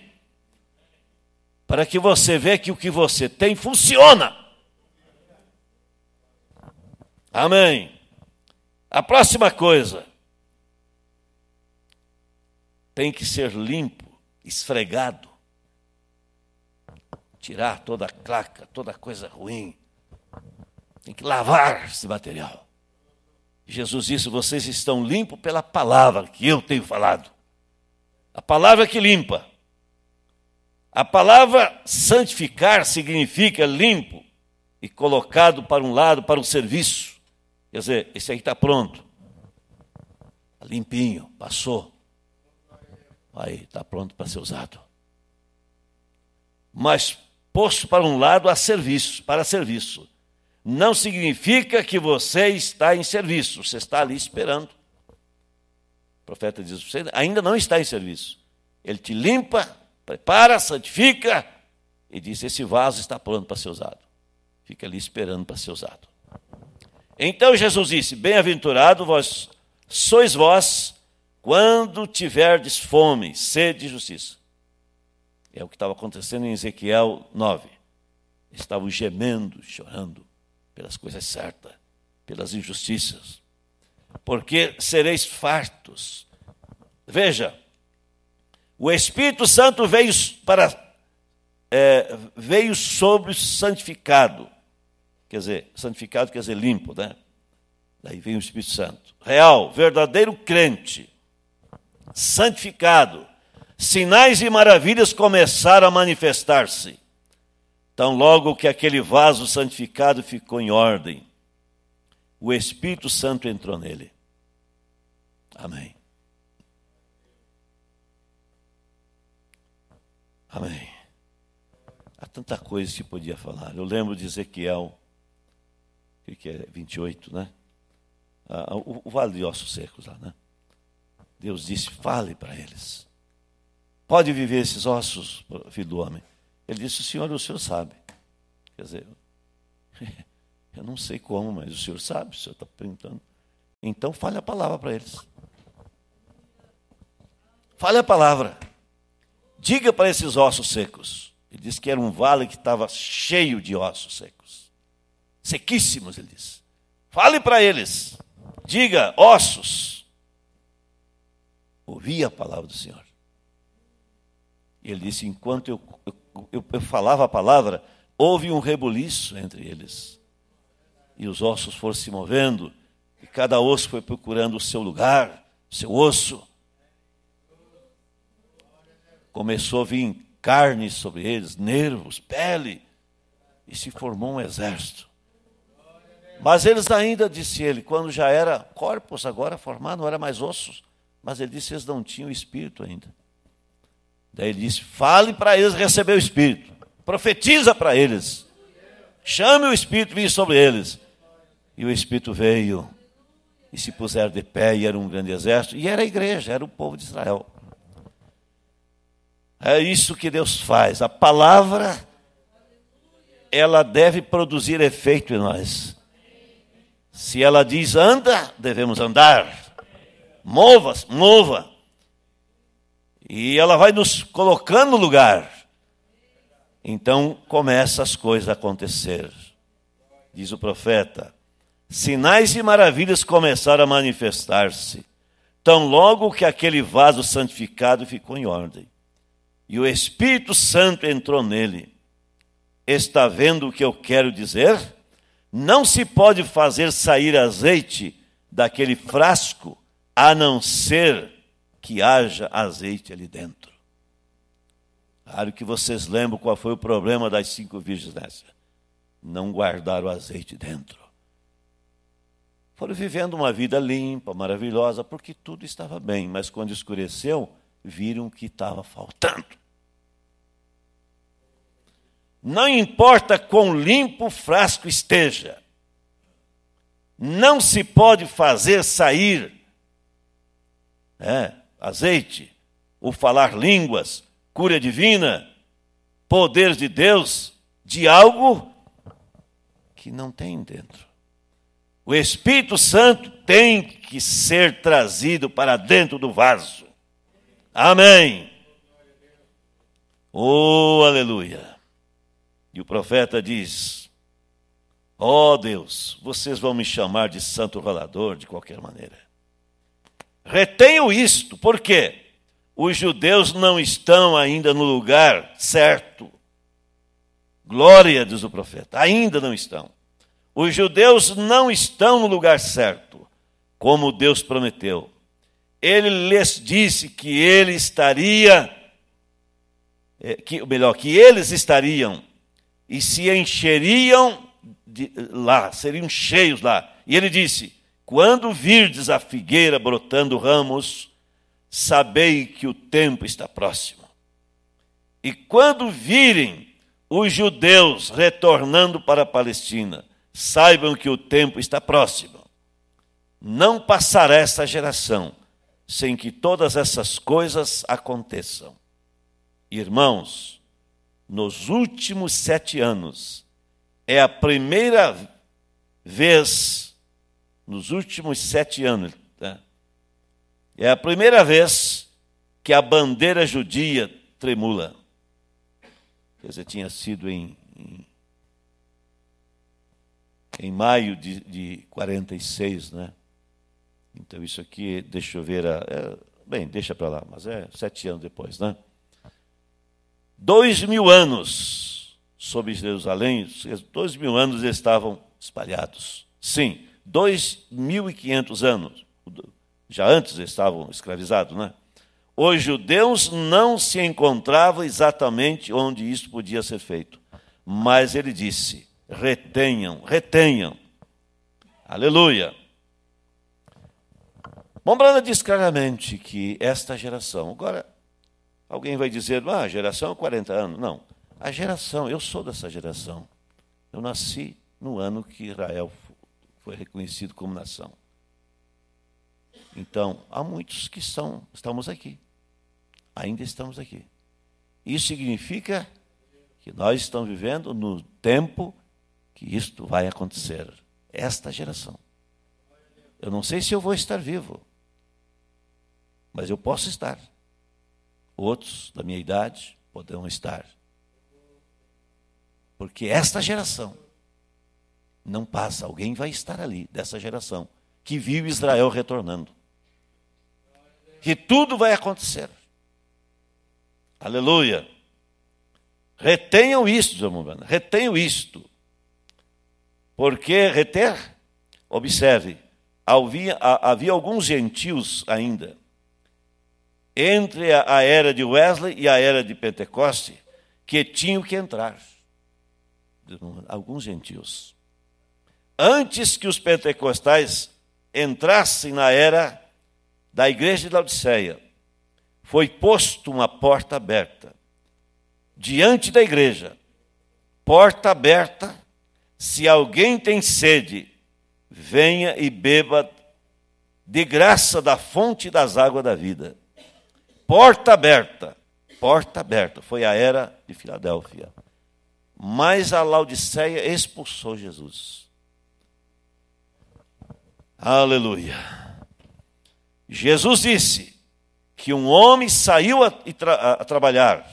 para que você veja que o que você tem funciona. Amém. A próxima coisa, tem que ser limpo, esfregado, tirar toda a claca, toda coisa ruim. Tem que lavar esse material. Jesus disse: Vocês estão limpos pela palavra que eu tenho falado. A palavra que limpa. A palavra santificar significa limpo e colocado para um lado, para o um serviço. Quer dizer, esse aí está pronto. Limpinho, passou. Aí está pronto para ser usado. Mas posto para um lado a serviço, para serviço. Não significa que você está em serviço, você está ali esperando. O profeta diz: você ainda não está em serviço. Ele te limpa, prepara, santifica e diz: esse vaso está pronto para ser usado. Fica ali esperando para ser usado. Então Jesus disse: Bem-aventurado vós sois vós quando tiverdes fome, sede e justiça. É o que estava acontecendo em Ezequiel 9. Estavam gemendo, chorando pelas coisas certas, pelas injustiças. Porque sereis fartos. Veja, o Espírito Santo veio para é, veio sobre o santificado. Quer dizer, santificado quer dizer limpo, né? Daí vem o Espírito Santo. Real, verdadeiro crente santificado. Sinais e maravilhas começaram a manifestar-se. Tão logo que aquele vaso santificado ficou em ordem, o Espírito Santo entrou nele. Amém. Amém. Há tanta coisa que podia falar. Eu lembro de Ezequiel, que é 28, né? Ah, ah, o Vale de Ossos Secos lá, né? Deus disse: fale para eles. Pode viver esses ossos, filho do homem? Ele disse: o senhor, o senhor sabe. Quer dizer, eu não sei como, mas o senhor sabe, o senhor está perguntando. Então fale a palavra para eles. Fale a palavra. Diga para esses ossos secos. Ele disse que era um vale que estava cheio de ossos secos. Sequíssimos, ele disse. Fale para eles. Diga, ossos ouvia a palavra do Senhor. ele disse: enquanto eu, eu, eu falava a palavra, houve um rebuliço entre eles. E os ossos foram se movendo, e cada osso foi procurando o seu lugar, seu osso. Começou a vir carne sobre eles, nervos, pele, e se formou um exército. Mas eles ainda, disse ele, quando já era corpos, agora formado, não era mais ossos. Mas ele disse: eles não tinham o Espírito ainda. Daí ele disse: fale para eles receber o Espírito, profetiza para eles, chame o Espírito vir sobre eles. E o Espírito veio e se puseram de pé, e era um grande exército, e era a igreja, era o povo de Israel. É isso que Deus faz. A palavra, ela deve produzir efeito em nós. Se ela diz anda, devemos andar mova-se, mova. E ela vai nos colocando no lugar. Então começa as coisas a acontecer. Diz o profeta: sinais e maravilhas começaram a manifestar-se, tão logo que aquele vaso santificado ficou em ordem. E o Espírito Santo entrou nele. Está vendo o que eu quero dizer? Não se pode fazer sair azeite daquele frasco a não ser que haja azeite ali dentro. Claro que vocês lembram qual foi o problema das cinco virgens nessa. Não guardaram azeite dentro. Foram vivendo uma vida limpa, maravilhosa, porque tudo estava bem, mas quando escureceu, viram que estava faltando. Não importa quão limpo o frasco esteja, não se pode fazer sair é, azeite, o falar línguas, cura divina, poder de Deus, de algo que não tem dentro. O Espírito Santo tem que ser trazido para dentro do vaso. Amém. Oh, aleluia. E o profeta diz: Ó oh Deus, vocês vão me chamar de santo rolador de qualquer maneira. Retenho isto, porque os judeus não estão ainda no lugar certo. Glória, diz o profeta, ainda não estão. Os judeus não estão no lugar certo, como Deus prometeu. Ele lhes disse que ele estaria, é, que, melhor, que eles estariam e se encheriam de, lá, seriam cheios lá. E ele disse: quando virdes a figueira brotando ramos, sabei que o tempo está próximo. E quando virem os judeus retornando para a Palestina, saibam que o tempo está próximo. Não passará essa geração sem que todas essas coisas aconteçam. Irmãos, nos últimos sete anos, é a primeira vez nos últimos sete anos. Tá? É a primeira vez que a bandeira judia tremula. Quer dizer, tinha sido em, em, em maio de, de 46, né? Então, isso aqui, deixa eu ver. A, é, bem, deixa para lá, mas é sete anos depois, né? Dois mil anos sobre Jerusalém, dois mil anos estavam espalhados. Sim, 2.500 anos. Já antes estavam escravizados, né? Os judeus não se encontravam exatamente onde isso podia ser feito. Mas ele disse: retenham, retenham. Aleluia. Mombrana diz claramente que esta geração, agora, alguém vai dizer, ah, geração 40 é anos. Não, a geração, eu sou dessa geração. Eu nasci no ano que Israel foi reconhecido como nação. Então, há muitos que são, estamos aqui. Ainda estamos aqui. Isso significa que nós estamos vivendo no tempo que isto vai acontecer. Esta geração. Eu não sei se eu vou estar vivo, mas eu posso estar. Outros da minha idade poderão estar. Porque esta geração não passa, alguém vai estar ali, dessa geração, que viu Israel retornando. Que tudo vai acontecer. Aleluia. Retenham isto, irmão, retenham isto. Porque reter, observe, havia, havia alguns gentios ainda, entre a, a era de Wesley e a era de Pentecoste, que tinham que entrar. Alguns gentios antes que os pentecostais entrassem na era da igreja de Laodiceia, foi posto uma porta aberta diante da igreja. Porta aberta, se alguém tem sede, venha e beba de graça da fonte das águas da vida. Porta aberta, porta aberta. Foi a era de Filadélfia. Mas a Laodiceia expulsou Jesus. Aleluia. Jesus disse que um homem saiu a, a, a trabalhar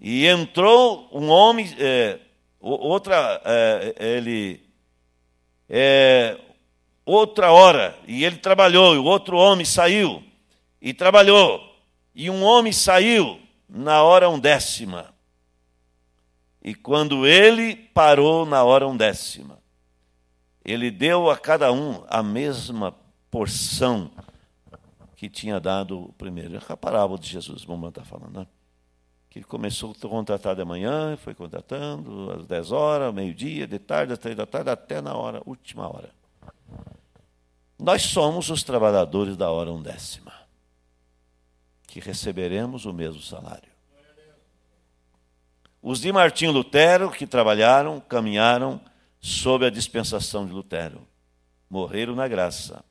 e entrou um homem, é, outra, é, ele, é, outra hora, e ele trabalhou, e outro homem saiu e trabalhou, e um homem saiu na hora undécima. E quando ele parou na hora undécima, ele deu a cada um a mesma porção que tinha dado o primeiro. É a parábola de Jesus, vamos estar tá falando, né? Que começou a contratar de manhã, foi contratando às 10 horas, meio-dia, de tarde, às 3 da tarde, até na hora, última hora. Nós somos os trabalhadores da hora undécima, que receberemos o mesmo salário. Os de Martinho Lutero, que trabalharam, caminharam, sob a dispensação de Lutero. Morreram na graça.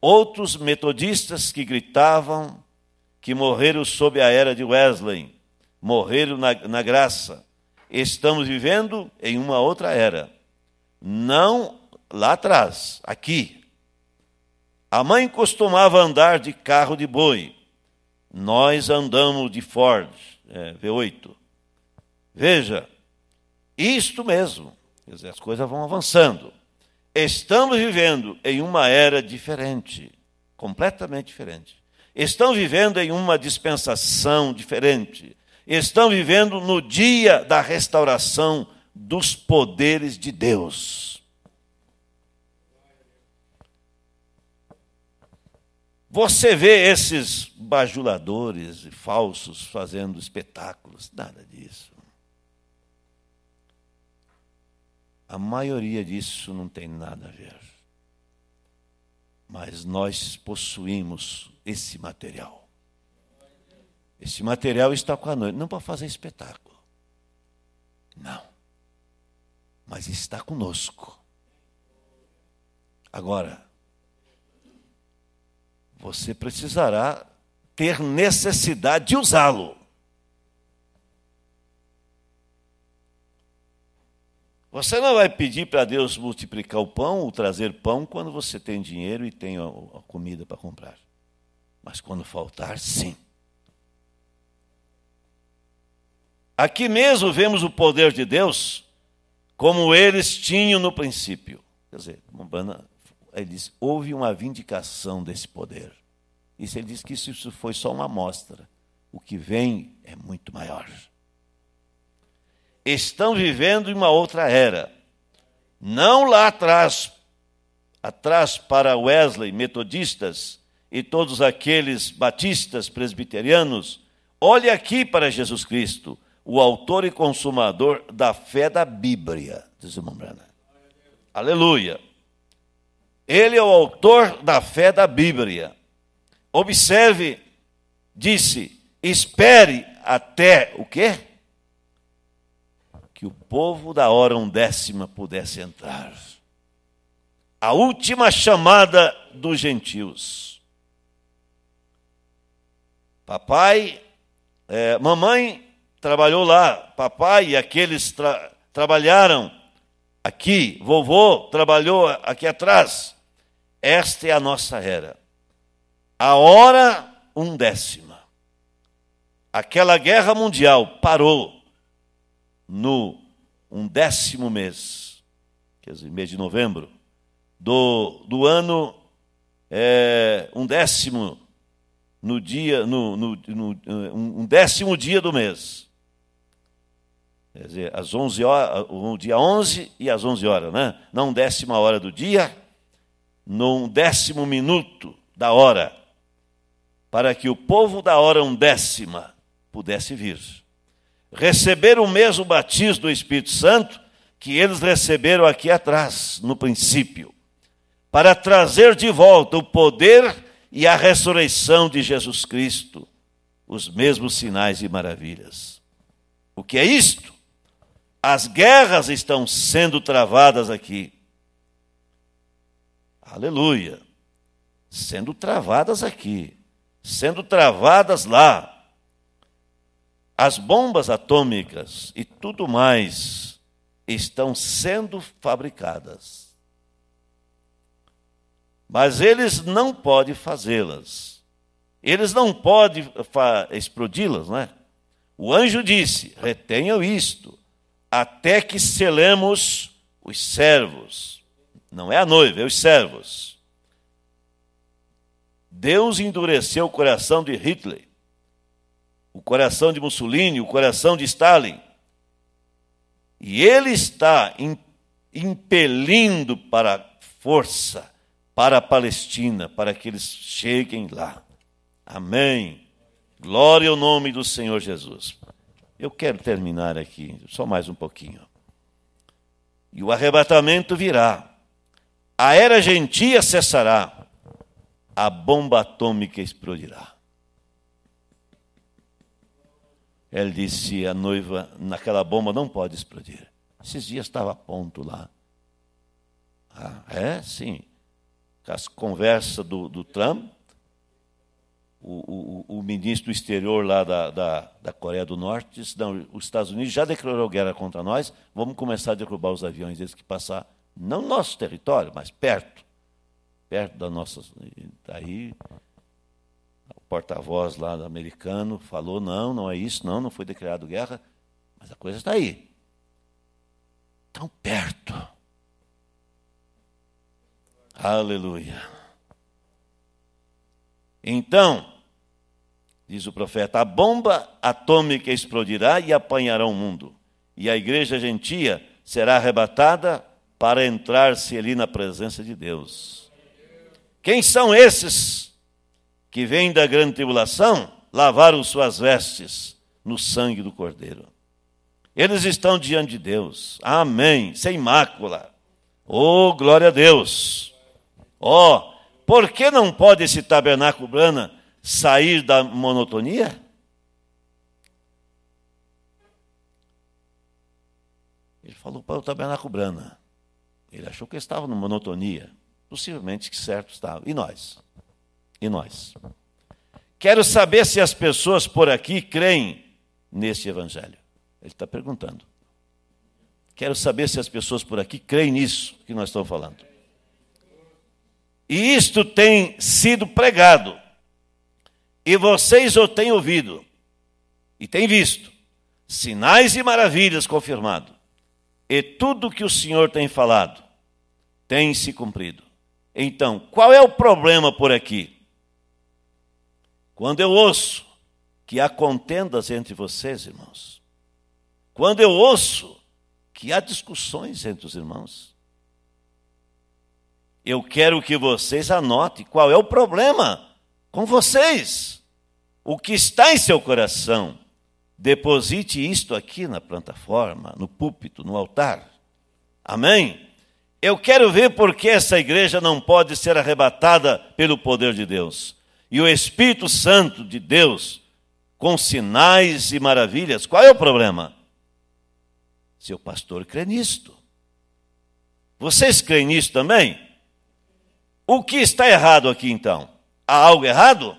Outros metodistas que gritavam que morreram sob a era de Wesley, morreram na, na graça. Estamos vivendo em uma outra era. Não lá atrás, aqui. A mãe costumava andar de carro de boi. Nós andamos de Ford é, V8. Veja, isto mesmo. Quer dizer, as coisas vão avançando. Estamos vivendo em uma era diferente, completamente diferente. Estão vivendo em uma dispensação diferente. Estão vivendo no dia da restauração dos poderes de Deus. Você vê esses bajuladores e falsos fazendo espetáculos, nada disso. A maioria disso não tem nada a ver. Mas nós possuímos esse material. Esse material está com a noite, não para fazer espetáculo. Não. Mas está conosco. Agora, você precisará ter necessidade de usá-lo. Você não vai pedir para Deus multiplicar o pão ou trazer pão quando você tem dinheiro e tem a comida para comprar. Mas quando faltar, sim. Aqui mesmo vemos o poder de Deus como eles tinham no princípio. Quer dizer, eles, houve uma vindicação desse poder. Isso ele diz que isso foi só uma amostra. O que vem é muito maior estão vivendo em uma outra era. Não lá atrás, atrás para Wesley, metodistas e todos aqueles batistas presbiterianos, olhe aqui para Jesus Cristo, o autor e consumador da fé da Bíblia, diz o irmão Aleluia. Ele é o autor da fé da Bíblia. Observe, disse, espere até o quê? que o povo da hora undécima pudesse entrar. A última chamada dos gentios. Papai, é, mamãe trabalhou lá, papai e aqueles tra trabalharam aqui, vovô trabalhou aqui atrás. Esta é a nossa era. A hora undécima. Aquela guerra mundial parou no um décimo mês, quer dizer, mês de novembro, do, do ano, é, um décimo no dia, no, no, no, um décimo dia do mês. Quer dizer, às 11 horas, o dia 11 e às 11 horas, né? Não décima hora do dia, num décimo minuto da hora, para que o povo da hora um décima pudesse vir receberam o mesmo batismo do Espírito Santo que eles receberam aqui atrás, no princípio, para trazer de volta o poder e a ressurreição de Jesus Cristo, os mesmos sinais e maravilhas. O que é isto? As guerras estão sendo travadas aqui. Aleluia! Sendo travadas aqui, sendo travadas lá as bombas atômicas e tudo mais estão sendo fabricadas. Mas eles não podem fazê-las. Eles não podem explodi-las, né? O anjo disse: retenham isto, até que selemos os servos. Não é a noiva, é os servos. Deus endureceu o coração de Hitler o coração de Mussolini, o coração de Stalin. E ele está impelindo para a força, para a Palestina, para que eles cheguem lá. Amém. Glória ao nome do Senhor Jesus. Eu quero terminar aqui, só mais um pouquinho. E o arrebatamento virá. A era gentia cessará. A bomba atômica explodirá. Ele disse à noiva: naquela bomba não pode explodir. Esses dias estava a ponto lá. Ah, é, sim. As conversa do, do Trump, o, o, o, ministro do exterior lá da, da, da, Coreia do Norte disse: não, os Estados Unidos já declarou guerra contra nós, vamos começar a derrubar os aviões deles que passar, não nosso território, mas perto. Perto da nossa. Daí porta-voz lá do americano falou: não, não é isso, não, não foi declarado guerra, mas a coisa está aí. Tão perto. Aleluia. Então, diz o profeta, a bomba atômica explodirá e apanhará o mundo, e a igreja gentia será arrebatada para entrar-se ali na presença de Deus. Quem são esses que vem da grande tribulação, lavaram suas vestes no sangue do Cordeiro. Eles estão diante de Deus. Amém. Sem mácula. Oh, glória a Deus. Oh, por que não pode esse tabernáculo Brana sair da monotonia? Ele falou para o tabernáculo Brana. Ele achou que estava numa monotonia. Possivelmente que certo estava. E nós? e nós. Quero saber se as pessoas por aqui creem neste evangelho. Ele está perguntando. Quero saber se as pessoas por aqui creem nisso que nós estamos falando. E isto tem sido pregado. E vocês o têm ouvido. E têm visto. Sinais e maravilhas confirmado. E tudo que o Senhor tem falado tem se cumprido. Então, qual é o problema por aqui? Quando eu ouço que há contendas entre vocês, irmãos, quando eu ouço que há discussões entre os irmãos, eu quero que vocês anotem qual é o problema com vocês, o que está em seu coração. Deposite isto aqui na plataforma, no púlpito, no altar. Amém? Eu quero ver por que essa igreja não pode ser arrebatada pelo poder de Deus e o Espírito Santo de Deus com sinais e maravilhas. Qual é o problema? Seu pastor crê nisto. Vocês creem nisso também? O que está errado aqui então? Há algo errado?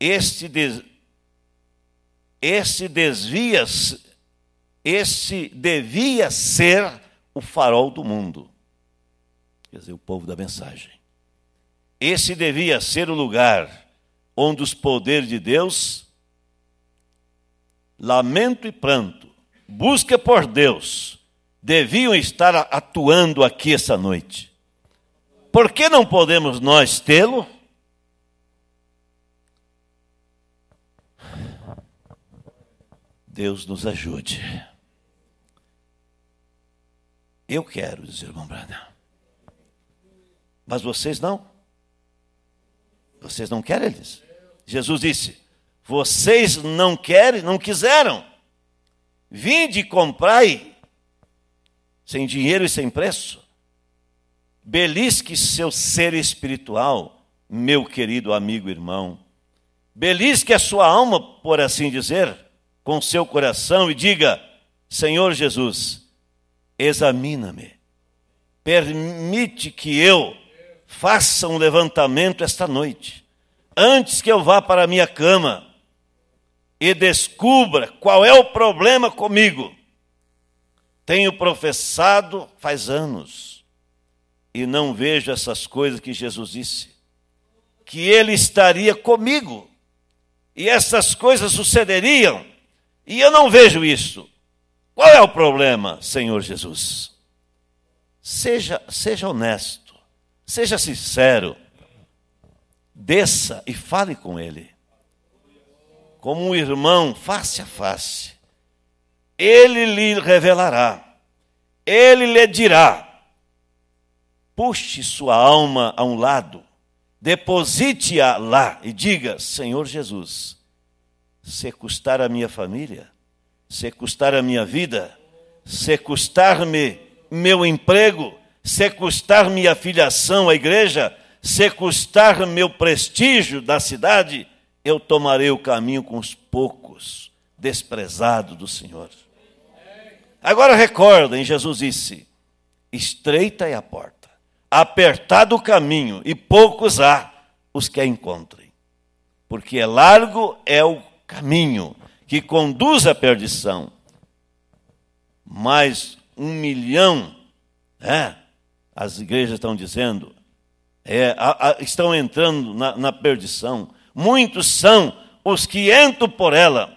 Este, des... este desvia esse devia ser o farol do mundo. Quer dizer, o povo da mensagem. Esse devia ser o lugar onde os poderes de Deus, lamento e pranto, busca por Deus, deviam estar atuando aqui essa noite. Por que não podemos nós tê-lo? Deus nos ajude. Eu quero, dizer, irmão Branham. Mas vocês não? Vocês não querem eles. Jesus disse: Vocês não querem, não quiseram. Vinde e comprai, sem dinheiro e sem preço. Belisque seu ser espiritual, meu querido amigo irmão. Belisque a sua alma, por assim dizer, com seu coração e diga: Senhor Jesus, examina-me. Permite que eu faça um levantamento esta noite, antes que eu vá para a minha cama, e descubra qual é o problema comigo. Tenho professado faz anos e não vejo essas coisas que Jesus disse, que Ele estaria comigo e essas coisas sucederiam, e eu não vejo isso. Qual é o problema, Senhor Jesus? Seja, seja honesto. Seja sincero. Desça e fale com ele. Como um irmão, face a face. Ele lhe revelará. Ele lhe dirá. Puxe sua alma a um lado. Deposite-a lá e diga: Senhor Jesus, se custar a minha família, se custar a minha vida, se custar-me meu emprego, se custar minha filiação à igreja, se custar meu prestígio da cidade, eu tomarei o caminho com os poucos, desprezado do Senhor. Agora recordem, Jesus disse: estreita é a porta, apertado o caminho, e poucos há os que a encontrem. Porque é largo é o caminho que conduz à perdição, mas um milhão, né? as igrejas estão dizendo, é, a, a, estão entrando na, na perdição. Muitos são os que entram por ela.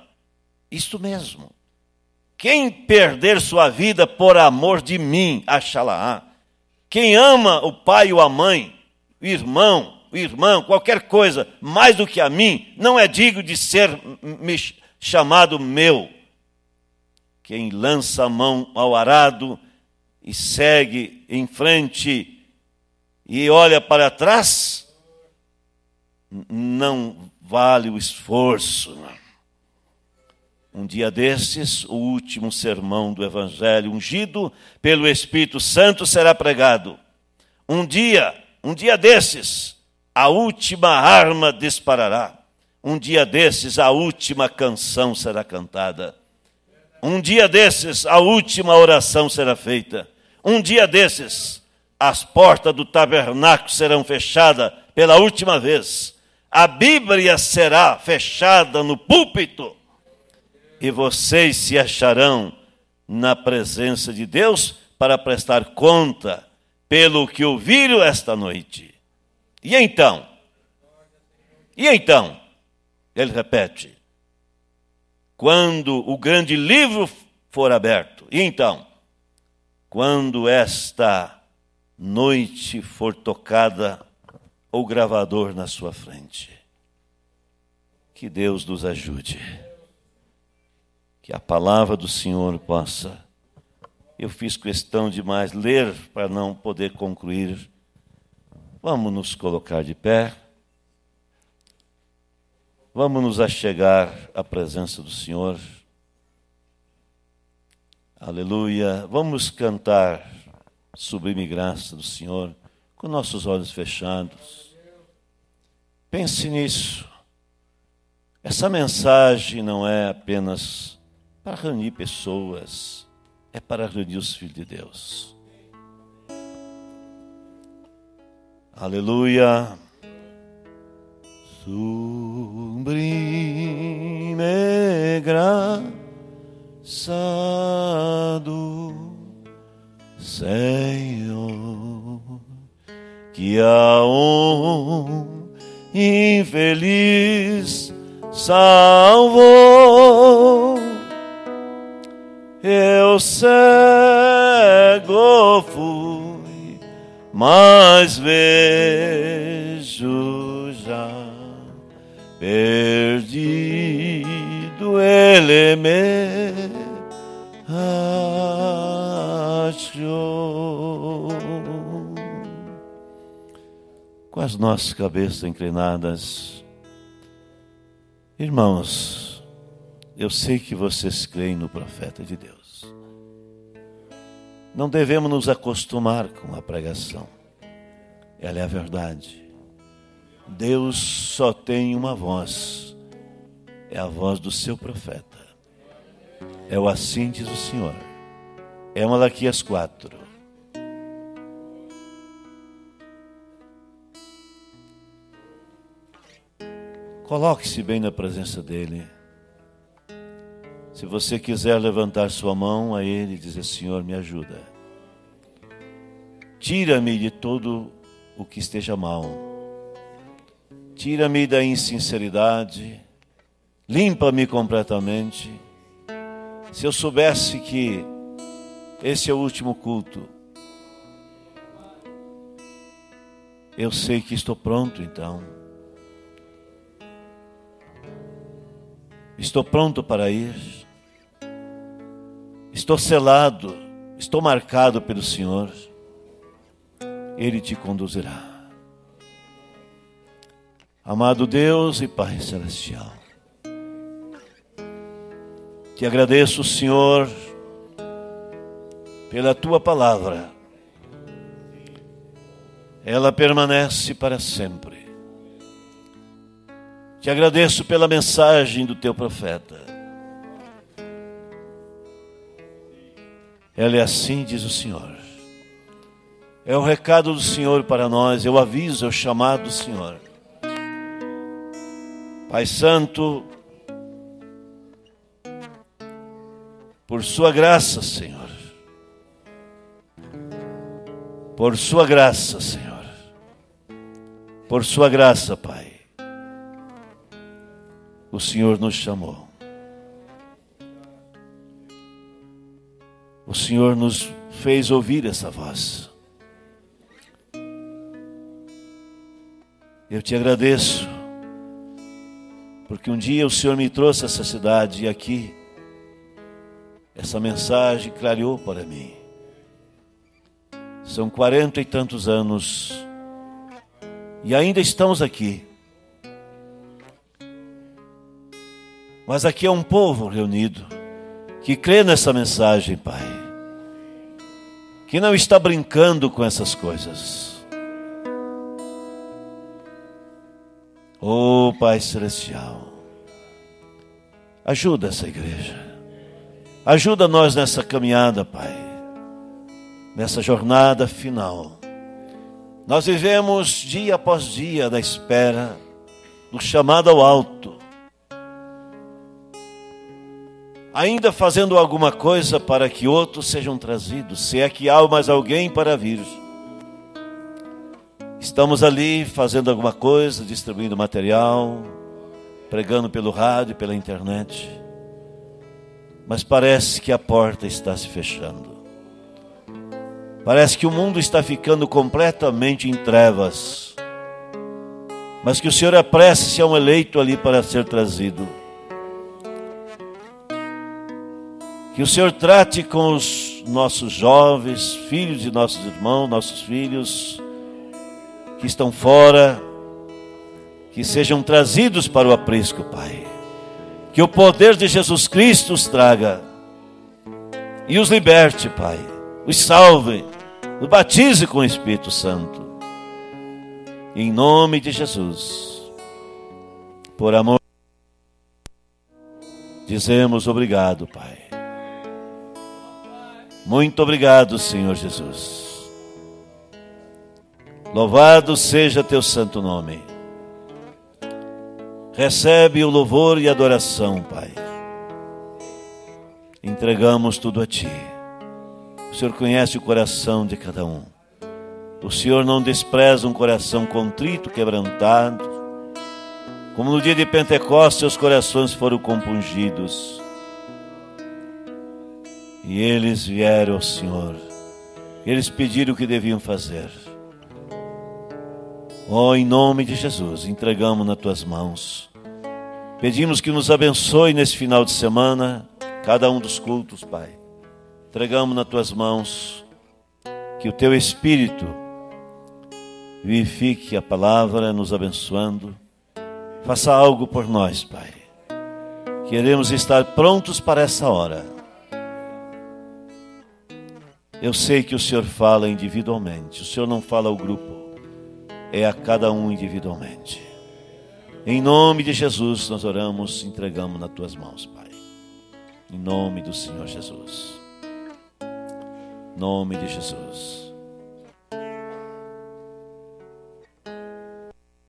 Isto mesmo. Quem perder sua vida por amor de mim, achará. Quem ama o pai ou a mãe, o irmão, o irmão, qualquer coisa, mais do que a mim, não é digno de ser chamado meu. Quem lança a mão ao arado e segue em frente e olha para trás, não vale o esforço. Um dia desses, o último sermão do Evangelho, ungido pelo Espírito Santo, será pregado. Um dia, um dia desses, a última arma disparará. Um dia desses, a última canção será cantada. Um dia desses, a última oração será feita. Um dia desses, as portas do tabernáculo serão fechadas pela última vez. A Bíblia será fechada no púlpito. E vocês se acharão na presença de Deus para prestar conta pelo que ouviram esta noite. E então? E então? Ele repete: quando o grande livro for aberto, e então? quando esta noite for tocada o gravador na sua frente. Que Deus nos ajude. Que a palavra do Senhor possa. Eu fiz questão de mais ler para não poder concluir. Vamos nos colocar de pé. Vamos nos achegar à presença do Senhor. Aleluia. Vamos cantar Sublime Graça do Senhor com nossos olhos fechados. Pense nisso. Essa mensagem não é apenas para reunir pessoas, é para reunir os filhos de Deus. Aleluia. Sublime graça cansado, Senhor, que a um infeliz salvou. Eu cego fui, mas vejo já perdido elemento com as nossas cabeças inclinadas, irmãos, eu sei que vocês creem no profeta de Deus. Não devemos nos acostumar com a pregação, ela é a verdade. Deus só tem uma voz, é a voz do seu profeta. É o assim diz o Senhor. É Malaquias 4. Coloque-se bem na presença dele. Se você quiser levantar sua mão a ele e dizer: Senhor, me ajuda. Tira-me de todo o que esteja mal. Tira-me da insinceridade. Limpa-me completamente se eu soubesse que esse é o último culto, eu sei que estou pronto então. Estou pronto para ir. Estou selado, estou marcado pelo Senhor. Ele te conduzirá. Amado Deus e Pai Celestial, te agradeço, Senhor, pela tua palavra. Ela permanece para sempre. Te agradeço pela mensagem do teu profeta. Ela é assim, diz o Senhor. É o recado do Senhor para nós, é o aviso, é o chamado do Senhor. Pai Santo, por Sua graça, Senhor. Por Sua graça, Senhor. Por Sua graça, Pai. O Senhor nos chamou. O Senhor nos fez ouvir essa voz. Eu te agradeço, porque um dia o Senhor me trouxe a essa cidade e aqui essa mensagem clareou para mim. São quarenta e tantos anos e ainda estamos aqui. Mas aqui é um povo reunido que crê nessa mensagem, Pai, que não está brincando com essas coisas. Oh, Pai Celestial, ajuda essa igreja. Ajuda nós nessa caminhada, Pai, nessa jornada final. Nós vivemos dia após dia da espera do chamado ao alto. Ainda fazendo alguma coisa para que outros sejam trazidos, se é que há mais alguém para vir. Estamos ali fazendo alguma coisa, distribuindo material, pregando pelo rádio, pela internet mas parece que a porta está se fechando. Parece que o mundo está ficando completamente em trevas, mas que o Senhor apresse-se é a um eleito ali para ser trazido. Que o Senhor trate com os nossos jovens, filhos de nossos irmãos, nossos filhos que estão fora, que sejam trazidos para o aprisco, Pai. Que o poder de Jesus Cristo os traga e os liberte, Pai. Os salve, os batize com o Espírito Santo. Em nome de Jesus. Por amor dizemos obrigado, Pai. Muito obrigado, Senhor Jesus. Louvado seja teu santo nome recebe o louvor e adoração, Pai. Entregamos tudo a Ti. O Senhor conhece o coração de cada um. O Senhor não despreza um coração contrito, quebrantado. Como no dia de Pentecostes, seus corações foram compungidos. E eles vieram ao Senhor. Eles pediram o que deviam fazer. Ó, oh, em nome de Jesus, entregamos nas tuas mãos. Pedimos que nos abençoe nesse final de semana, cada um dos cultos, Pai. Entregamos nas tuas mãos que o teu Espírito vivifique a palavra, nos abençoando. Faça algo por nós, Pai. Queremos estar prontos para essa hora. Eu sei que o Senhor fala individualmente, o Senhor não fala ao grupo é a cada um individualmente. Em nome de Jesus, nós oramos, entregamos nas tuas mãos, Pai. Em nome do Senhor Jesus. nome de Jesus.